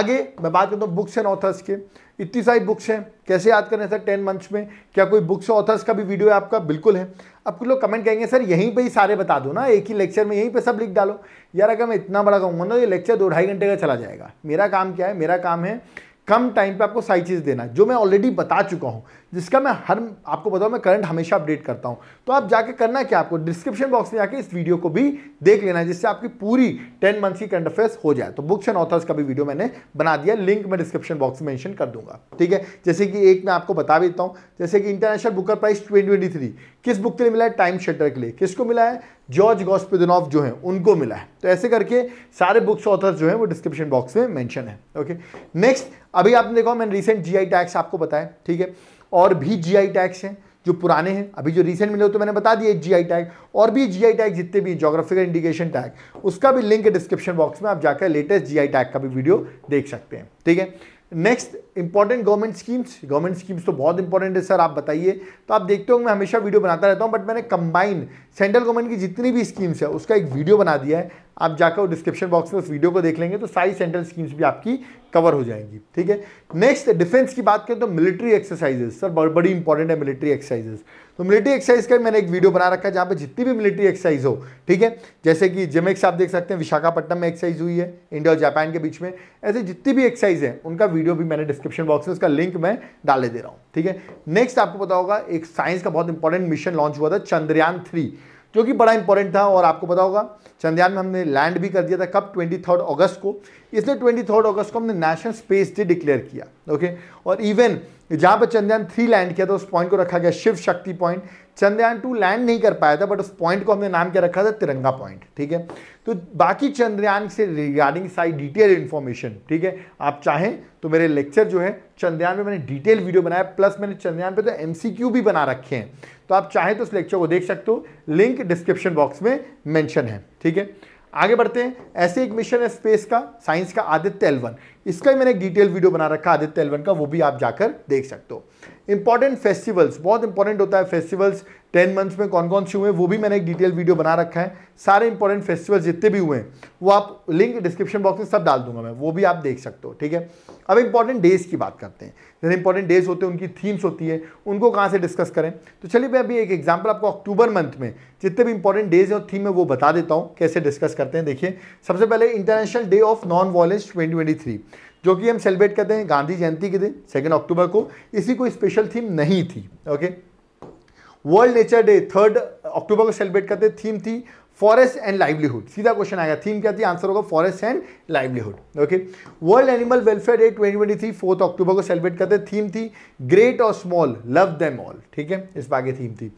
आगे मैं बात करता हूँ बुक्स एंड ऑथर्स के इतनी सारी बुक्स हैं कैसे याद करें सर टेन मंथ्स में क्या कोई बुक्स ऑथर्स का भी वीडियो है आपका बिल्कुल है अब कुछ लोग कमेंट कहेंगे सर यहीं पे ही सारे बता दो ना एक ही लेक्चर में यहीं पे सब लिख डालो यार अगर मैं इतना बड़ा कहूँगा ना ये लेक्चर दो ढाई घंटे का चला जाएगा मेरा काम क्या है मेरा काम है कम टाइम पर आपको सारी चीज़ देना जो मैं ऑलरेडी बता चुका हूँ जिसका मैं हर आपको बताऊँ मैं करंट हमेशा अपडेट करता हूँ तो आप जाके करना क्या आपको डिस्क्रिप्शन बॉक्स में जाके इस वीडियो को भी देख लेना है जिससे आपकी पूरी टेन मंथ्स की करंट अफेयर्स हो जाए तो बुक्स एंड ऑथर्स का भी वीडियो मैंने बना दिया लिंक मैं डिस्क्रिप्शन बॉक्स में मैंशन कर दूंगा ठीक है जैसे कि एक मैं आपको बता देता हूँ जैसे कि इंटरनेशनल बुकर प्राइस ट्वेंटी किस बुक के लिए मिला है टाइम शटर के लिए किसको मिला है जॉर्ज गॉस्पिदनॉफ जो है उनको मिला है तो ऐसे करके सारे बुक्स ऑथर्स जो है वो डिस्क्रिप्शन बॉक्स में मैंशन है ओके नेक्स्ट अभी आपने देखा मैंने रिसेंट जीआई टैक्स आपको बताया ठीक है और भी जीआई टैक्स हैं जो पुराने हैं अभी जो रिसेंट मिले हो तो मैंने बता जी जीआई टैग और भी जीआई टैग जितने भी जोग्राफिकल इंडिकेशन टैग उसका भी लिंक डिस्क्रिप्शन बॉक्स में आप जाकर लेटेस्ट जीआई टैग का भी वीडियो देख सकते हैं ठीक है next important government schemes government schemes तो बहुत इंपॉर्टेंट है सर आप बताइए तो आप देखते हो मैं हमेशा वीडियो बनाता रहता हूँ बट मैंने कंबाइन सेंट्रल गवर्नमेंट की जितनी भी स्कीम्स है उसका एक वीडियो बना दिया है आप जाकर डिस्क्रिप्शन बॉक्स में उस वीडियो को देख लेंगे तो सारी सेंट्रल स्कीम्स भी आपकी कवर हो जाएंगी ठीक है नेक्स्ट डिफेंस की बात करें तो मिलिट्री एक्सरसाइजेस सर बड़ी इंपॉर्टेंट है मिलिट्री एक्सरसाइजेस तो मिलिट्री एक्सरसाइज का मैंने एक वीडियो बना रखा है जहाँ पे जितनी भी मिलिट्री एक्सरसाइज हो ठीक है जैसे कि जिमेक्स आप देख सकते हैं विशाखापट्टनम में एक्सरसाइज हुई है इंडिया और जापान के बीच में ऐसे जितनी भी एक्सरसाइज है उनका वीडियो भी मैंने डिस्क्रिप डिस्क्रिप्शन बॉक्स में उसका लिंक मैं डाले दे रहा हूँ ठीक है नेक्स्ट आपको पता होगा एक साइंस का बहुत इंपॉर्टेंट मिशन लॉन्च हुआ था चंद्रयान थ्री जो कि बड़ा इंपॉर्टेंट था और आपको पता होगा चंद्रयान में हमने लैंड भी कर दिया था कब ट्वेंटी थर्ड अगस्त को इसलिए ट्वेंटी थर्ड अगस्त को हमने नेशनल स्पेस डे डिक्लेयर किया ओके और इवन जहाँ पर चंद्रयान थ्री लैंड किया था उस पॉइंट को रखा गया शिव शक्ति पॉइंट चंद्रयान टू लैंड नहीं कर पाया था बट उस पॉइंट को हमने नाम क्या रखा था तिरंगा पॉइंट ठीक है तो बाकी चंद्रयान से रिगार्डिंग सारी डिटेल इन्फॉर्मेशन ठीक है आप चाहें तो मेरे लेक्चर जो है चंद्रयान में मैंने डिटेल वीडियो बनाया प्लस मैंने चंद्रयान पे तो एम भी बना रखे हैं तो आप चाहें तो उस लेक्चर को देख सकते हो लिंक डिस्क्रिप्शन बॉक्स में मैंशन है ठीक है आगे बढ़ते हैं ऐसे एक मिशन है स्पेस का साइंस का आदित्य एलवन इसका ही मैंने डिटेल वीडियो बना रखा आदित्य एलवन का वो भी आप जाकर देख सकते हो इंपॉर्टेंट फेस्टिवल्स बहुत इंपॉर्टेंट होता है फेस्टिवल्स टेन मंथ्स में कौन कौन से हुए वो भी मैंने एक डिटेल वीडियो बना रखा है सारे इंपॉर्टेंट फेस्टिवल जितने भी हुए हैं वो आप लिंक डिस्क्रिप्शन बॉक्स में सब डाल दूंगा मैं वो भी आप देख सकते हो ठीक है अब इंपॉर्टेंट डेज की बात करते हैं जैसे इंपॉर्टेंट डेज होते हैं उनकी थीम्स होती है उनको कहाँ से डिस्कस करें तो चलिए मैं अभी एक एग्जाम्पल आपको अक्टूबर मंथ में जितने भी इंपॉर्टेंट डेज और थीम है वो बता देता हूँ कैसे डिस्कस करते हैं देखिए सबसे पहले international day of non violence twenty जो कि हम सेलिब्रेट करते हैं गांधी जयंती के दिन सेकेंड अक्टूबर को इसी कोई स्पेशल थीम नहीं थी okay world nature day third October को सेलिब्रेट करते थीम थी फॉरेस्ट एंड लाइवलीहुड सीधा क्वेश्चन आएगा थीम क्या थी आंसर होगा forest and livelihood okay world animal welfare day 2023 fourth October को सेलिब्रेट करते थीम थी ग्रेट और स्मॉल लव दैम ऑल ठीक है इस बार की थीम थी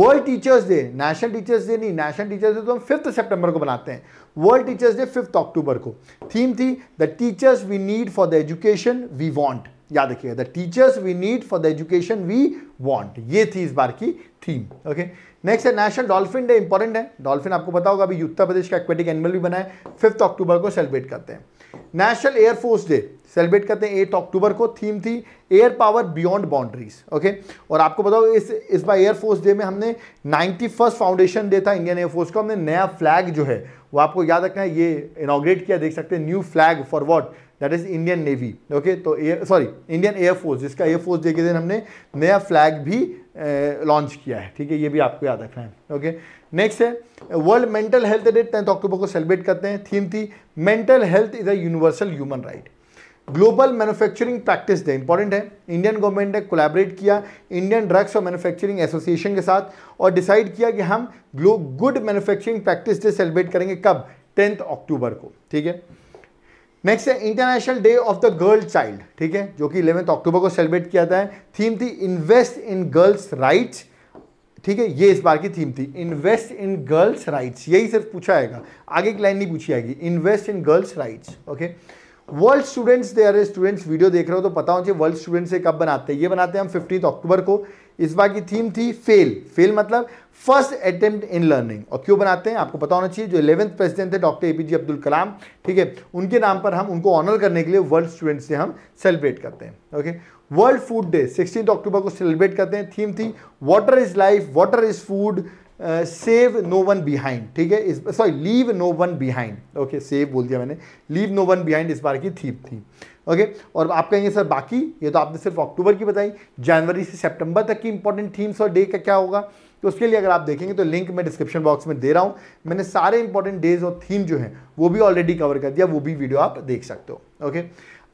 world teachers day national teachers day नहीं नेशनल टीचर्स डे तो हम फिफ्थ सेप्टेंबर को बनाते हैं world teachers day fifth October को थीम थी the teachers we need for the education we want याद रखिएगा the teachers we need for the education we want ये थी इस बार की थीम ओके नेक्स्ट है नेशनल डॉल्फिन डे इंपॉर्टेंट है डॉल्फिन आपको पता होगा अभी उत्तर प्रदेश का एक्वेटिक एनिमल भी बनाए फिफ्थ अक्टूबर को सेलिब्रेट करते हैं नेशनल एयरफोर्स डे सेलिब्रेट करते हैं एट अक्टूबर को थीम थी air power beyond boundaries okay और आपको बताओ इस इस बार एयरफोर्स डे में हमने नाइन्टी फर्स्ट फाउंडेशन डे था इंडियन एयरफोर्स को हमने नया फ्लैग जो है वो आपको याद रखना है ये इनाग्रेट किया देख सकते हैं new flag for what that is Indian navy okay तो सॉरी इंडियन एयरफोर्स जिसका एयरफोर्स डे के दिन हमने नया फ्लैग भी लॉन्च किया है ठीक है ये भी आपको याद रखना है ओके नेक्स्ट है world mental health day tenth October को सेलिब्रेट करते हैं थीम थी mental health is a universal human right global manufacturing practice day important है इंडियन गवर्नमेंट ने कोलैबोरेट किया इंडियन ड्रग्स और मैन्युफैक्चरिंग एसोसिएशन के साथ और डिसाइड किया कि हम ग्लो good manufacturing practice day celebrate करेंगे कब टेंथ अक्टूबर को ठीक है नेक्स्ट है international day of the girl child ठीक है जो कि इलेवेंथ अक्टूबर को सेलिब्रेट किया जाता है थीम थी इन्वेस्ट इन गर्ल्स राइट्स ठीक है ये इस बार की थीम थी इन्वेस्ट इन गर्ल्स राइट्स यही सिर्फ पूछा आएगा आगे एक लाइन नहीं पूछी आएगी invest in girls rights okay world students day our students video देख रहे हो तो पता हो चाहिए वर्ल्ड स्टूडेंट्स से कब बनाते हैं ये बनाते हैं हम फिफ्टीन अक्टूबर को इस बार की थीम थी फेल फेल मतलब फर्स्ट अटेम्प्ट इन लर्निंग और क्यों बनाते हैं आपको पता होना चाहिए जो इलेवंथ प्रेसिडेंट थे डॉक्टर एपीजे अब्दुल कलाम ठीक है उनके नाम पर हम उनको ऑनर करने के लिए वर्ल्ड स्टूडेंट से हम सेलिब्रेट करते हैं okay world food day sixteen October को सेलिब्रेट करते हैं थीम थी water is life water is food save no one behind ठीक है इस sorry leave no one behind okay save बोल दिया मैंने लीव नो वन बिहाइंड इस बार की थीम थी ओके okay? और आप कहेंगे सर बाकी ये तो आपने सिर्फ अक्टूबर की बताई जनवरी से सितंबर तक की इंपॉर्टेंट थीम्स और डे का क्या होगा तो उसके लिए अगर आप देखेंगे तो लिंक मैं डिस्क्रिप्शन बॉक्स में दे रहा हूँ मैंने सारे इंपॉर्टेंट डेज और थीम जो है वो भी ऑलरेडी कवर कर दिया वो भी वीडियो आप देख सकते हो ओके okay?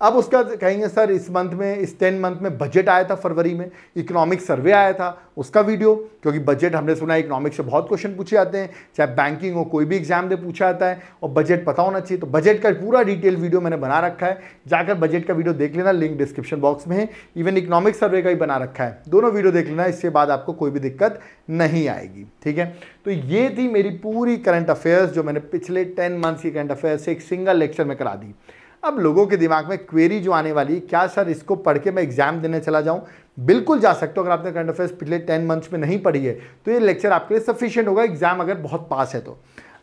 अब उसका कहेंगे सर इस मंथ में इस टेन मंथ में बजट आया था फरवरी में इकोनॉमिक सर्वे आया था उसका वीडियो क्योंकि बजट हमने सुना इकोनॉमिक से बहुत क्वेश्चन पूछे जाते हैं चाहे बैंकिंग हो कोई भी एग्जाम दे पूछा जाता है और बजट पता होना चाहिए तो बजट का पूरा डिटेल वीडियो मैंने बना रखा है जाकर बजट का वीडियो देख लेना लिंक डिस्क्रिप्शन बॉक्स में है इवन इकोनॉमिक सर्वे का ही बना रखा है दोनों वीडियो देख लेना इसके बाद आपको कोई भी दिक्कत नहीं आएगी ठीक है तो ये थी मेरी पूरी करंट अफेयर्स जो मैंने पिछले टेन मंथ्स की करंट अफेयर्स एक सिंगल लेक्चर में करा दी अब लोगों के दिमाग में क्वेरी जो आने वाली क्या सर इसको पढ़ के मैं एग्जाम देने चला जाऊँ बिल्कुल जा सकते हो अगर आपने करंट अफेयर्स पिछले टेन मंथ्स में नहीं पढ़ी है तो ये लेक्चर आपके लिए सफिशियंट होगा एग्जाम अगर बहुत पास है तो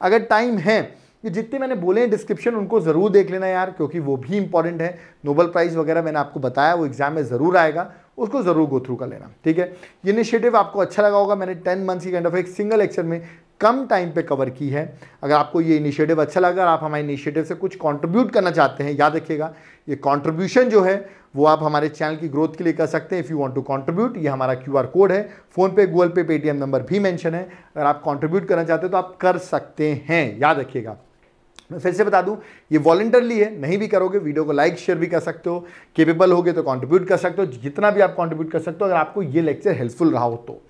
अगर टाइम है ये जितने मैंने बोले हैं डिस्क्रिप्शन उनको ज़रूर देख लेना यार क्योंकि वो भी इंपॉर्टेंट है नोबल प्राइज़ वगैरह मैंने आपको बताया वो एग्जाम में ज़रूर आएगा उसको ज़रूर गो थ्रू कर लेना ठीक है ये इनिशिएटिव आपको अच्छा लगा होगा मैंने टेन मंथ्स की काइंड ऑफ एक सिंगल लेक्चर में कम टाइम पे कवर की है अगर आपको ये इनिशिएटिव अच्छा लगा और आप हमारे इनिशिएटिव से कुछ कंट्रीब्यूट करना चाहते हैं याद रखिएगा ये कंट्रीब्यूशन जो है वो आप हमारे चैनल की ग्रोथ के लिए कर सकते हैं if you want to contribute ये हमारा क्यूआर कोड है PhonePe Google Pay Paytm number भी मैंशन है अगर आप कॉन्ट्रीब्यूट करना चाहते हैं तो आप कर सकते हैं याद रखिएगा मैं फिर से बता दूं ये वॉलेंटरली है नहीं भी करोगे वीडियो को लाइक शेयर भी कर सकते हो केपेबल होगे तो कंट्रीब्यूट कर सकते हो जितना भी आप कंट्रीब्यूट कर सकते हो अगर आपको ये लेक्चर हेल्पफुल रहा हो तो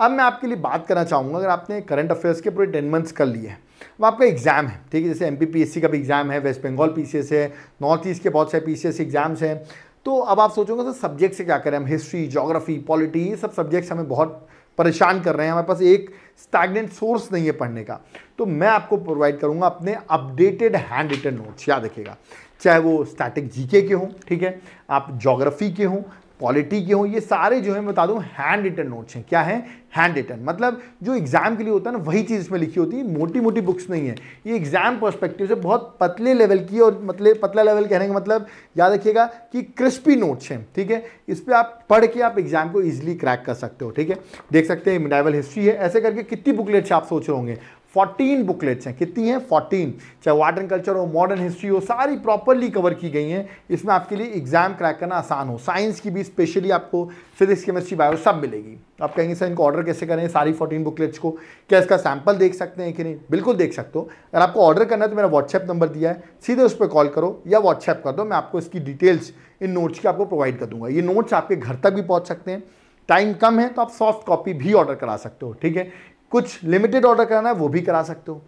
अब मैं आपके लिए बात करना चाहूँगा अगर आपने करंट अफेयर्स के पूरे टेन मंथ्स कर लिए हैं वो आपका एग्ज़ाम है ठीक है जैसे एम का भी एग्ज़ाम है वेस्ट बंगाल पी है नॉर्थ ईस्ट के बहुत सारे पी एग्ज़ाम्स हैं तो अब आप सोचोगे सर सब्जेक्ट से क्या करें हम हिस्ट्री जोग्राफी पॉलिटी ये सब सब्जेक्ट्स हमें बहुत परेशान कर रहे हैं हमारे पास एक स्टैगनेंट सोर्स नहीं है पढ़ने का तो मैं आपको प्रोवाइड करूंगा अपने अपडेटेड हैंड रिटन नोट्स याद रखेगा चाहे वो स्टैटिक जीके के हों ठीक है आप जोग्राफी के हों क्वालिटी के हों ये सारे जो है मैं बता दूं हैंड रिटन नोट्स हैं क्या है हैंड रिटन मतलब जो एग्जाम के लिए होता है ना वही चीज़ इसमें लिखी होती है मोटी मोटी बुक्स नहीं है ये एग्जाम पर्सपेक्टिव से बहुत पतले लेवल की और मतलब पतला लेवल कहने का मतलब याद रखिएगा कि क्रिस्पी नोट्स हैं ठीक है इस पर आप पढ़ के आप एग्जाम को ईजिली क्रैक कर सकते हो ठीक है देख सकते हैं मिडाइवल हिस्ट्री है ऐसे करके कितनी बुकलेट्स आप सोच रहे होंगे 14 बुकलेट्स हैं कितनी हैं 14 चाहे वार्डन कल्चर हो मॉडर्न हिस्ट्री हो सारी प्रॉपरली कवर की गई हैं इसमें आपके लिए एग्जाम क्रैक करना आसान हो साइंस की भी स्पेशली आपको फिजिक्स केमिस्ट्री बायो सब मिलेगी तो आप कहेंगे सर इनको ऑर्डर कैसे करें सारी 14 बुकलेट्स को क्या इसका सैंपल देख सकते हैं कि नहीं बिल्कुल देख सकते हो अगर आपको ऑर्डर करना है तो मेरा व्हाट्सएप नंबर दिया है सीधे उस पर कॉल करो या व्हाट्सएप कर दो मैं आपको इसकी डिटेल्स इन नोट्स की आपको प्रोवाइड कर दूंगा ये नोट्स आपके घर तक भी पहुँच सकते हैं टाइम कम है तो आप सॉफ्ट कॉपी भी ऑर्डर करा सकते हो ठीक है कुछ लिमिटेड ऑर्डर कराना है वो भी करा सकते हो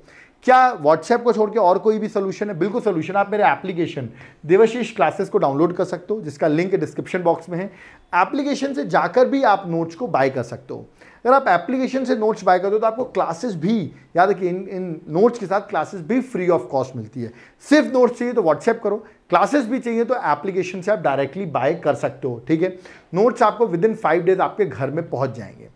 क्या व्हाट्सएप को छोड़ के और कोई भी सोल्यूशन है बिल्कुल सोल्यूशन आप मेरे एप्लीकेशन देवशीष क्लासेस को डाउनलोड कर सकते हो जिसका लिंक डिस्क्रिप्शन बॉक्स में है एप्लीकेशन से जाकर भी आप नोट्स को बाय कर सकते हो अगर आप एप्लीकेशन से नोट्स बाय करते हो तो आपको क्लासेस भी याद रखिए इन इन नोट्स के साथ क्लासेस भी फ्री ऑफ कॉस्ट मिलती है सिर्फ नोट्स चाहिए तो व्हाट्सएप करो क्लासेस भी चाहिए तो एप्लीकेशन से आप डायरेक्टली बाय कर सकते हो ठीक है नोट्स आपको विद इन फाइव डेज आपके घर में पहुंच जाएंगे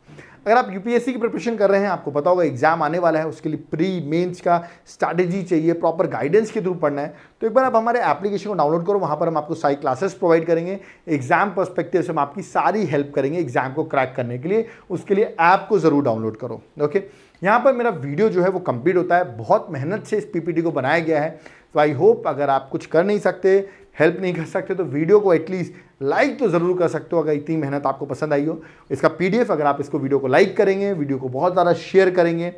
अगर आप यूपीएससी की प्रिपरेशन कर रहे हैं आपको पता होगा एग्जाम आने वाला है उसके लिए प्री मेंस का स्ट्रैटेजी चाहिए प्रॉपर गाइडेंस के थ्रू पढ़ना है तो एक बार आप हमारे एप्लीकेशन को डाउनलोड करो वहाँ पर हम आपको सारी क्लासेस प्रोवाइड करेंगे एग्जाम परस्पेक्टिव से हम आपकी सारी हेल्प करेंगे एग्जाम को क्रैक करने के लिए उसके लिए ऐप को ज़रूर डाउनलोड करो ओके यहाँ पर मेरा वीडियो जो है वो कंप्लीट होता है बहुत मेहनत से इस पीपीटी को बनाया गया है तो आई होप अगर आप कुछ कर नहीं सकते हेल्प नहीं कर सकते तो वीडियो को एटलीस्ट लाइक तो ज़रूर कर सकते हो अगर इतनी मेहनत आपको पसंद आई हो इसका पीडीएफ अगर आप इसको वीडियो को लाइक करेंगे वीडियो को बहुत ज़्यादा शेयर करेंगे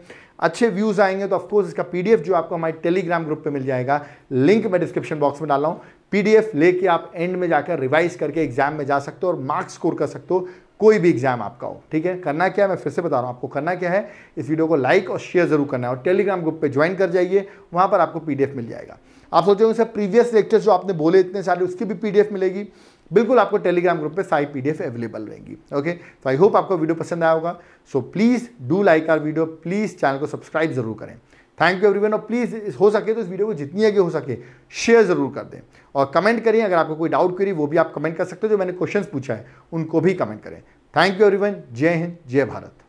अच्छे व्यूज़ आएंगे तो ऑफकोर्स इसका पीडीएफ जो आपको हमारे टेलीग्राम ग्रुप पे मिल जाएगा लिंक मैं डिस्क्रिप्शन बॉक्स में डाला हूँ पीडीएफ लेके आप एंड में जाकर रिवाइज करके एग्जाम में जा सकते हो और मार्क्स स्कोर कर सकते हो कोई भी एग्जाम आपका हो ठीक है करना क्या है मैं फिर से बता रहा हूँ आपको करना क्या है इस वीडियो को लाइक और शेयर जरूर करना है और टेलीग्राम ग्रुप पे ज्वाइन कर जाइए वहाँ पर आपको पीडीएफ मिल जाएगा आप सोचोगे सर प्रीवियस लेक्चर जो आपने बोले इतने सारे उसकी भी पीडीएफ मिलेगी बिल्कुल आपको टेलीग्राम ग्रुप पे सारी पीडीएफ अवेलेबल रहेंगी ओके तो आई होप आपको वीडियो पसंद आया होगा so please do like our video please channel को सब्सक्राइब जरूर करें थैंक यू एवरीवन और प्लीज़ हो सके तो इस वीडियो को जितनी आगे हो सके शेयर ज़रूर कर दें और कमेंट करें अगर आपको कोई डाउट करी वो भी आप कमेंट कर सकते हो जो मैंने क्वेश्चन पूछा है उनको भी कमेंट करें थैंक यू एवरीवन जय हिंद जय भारत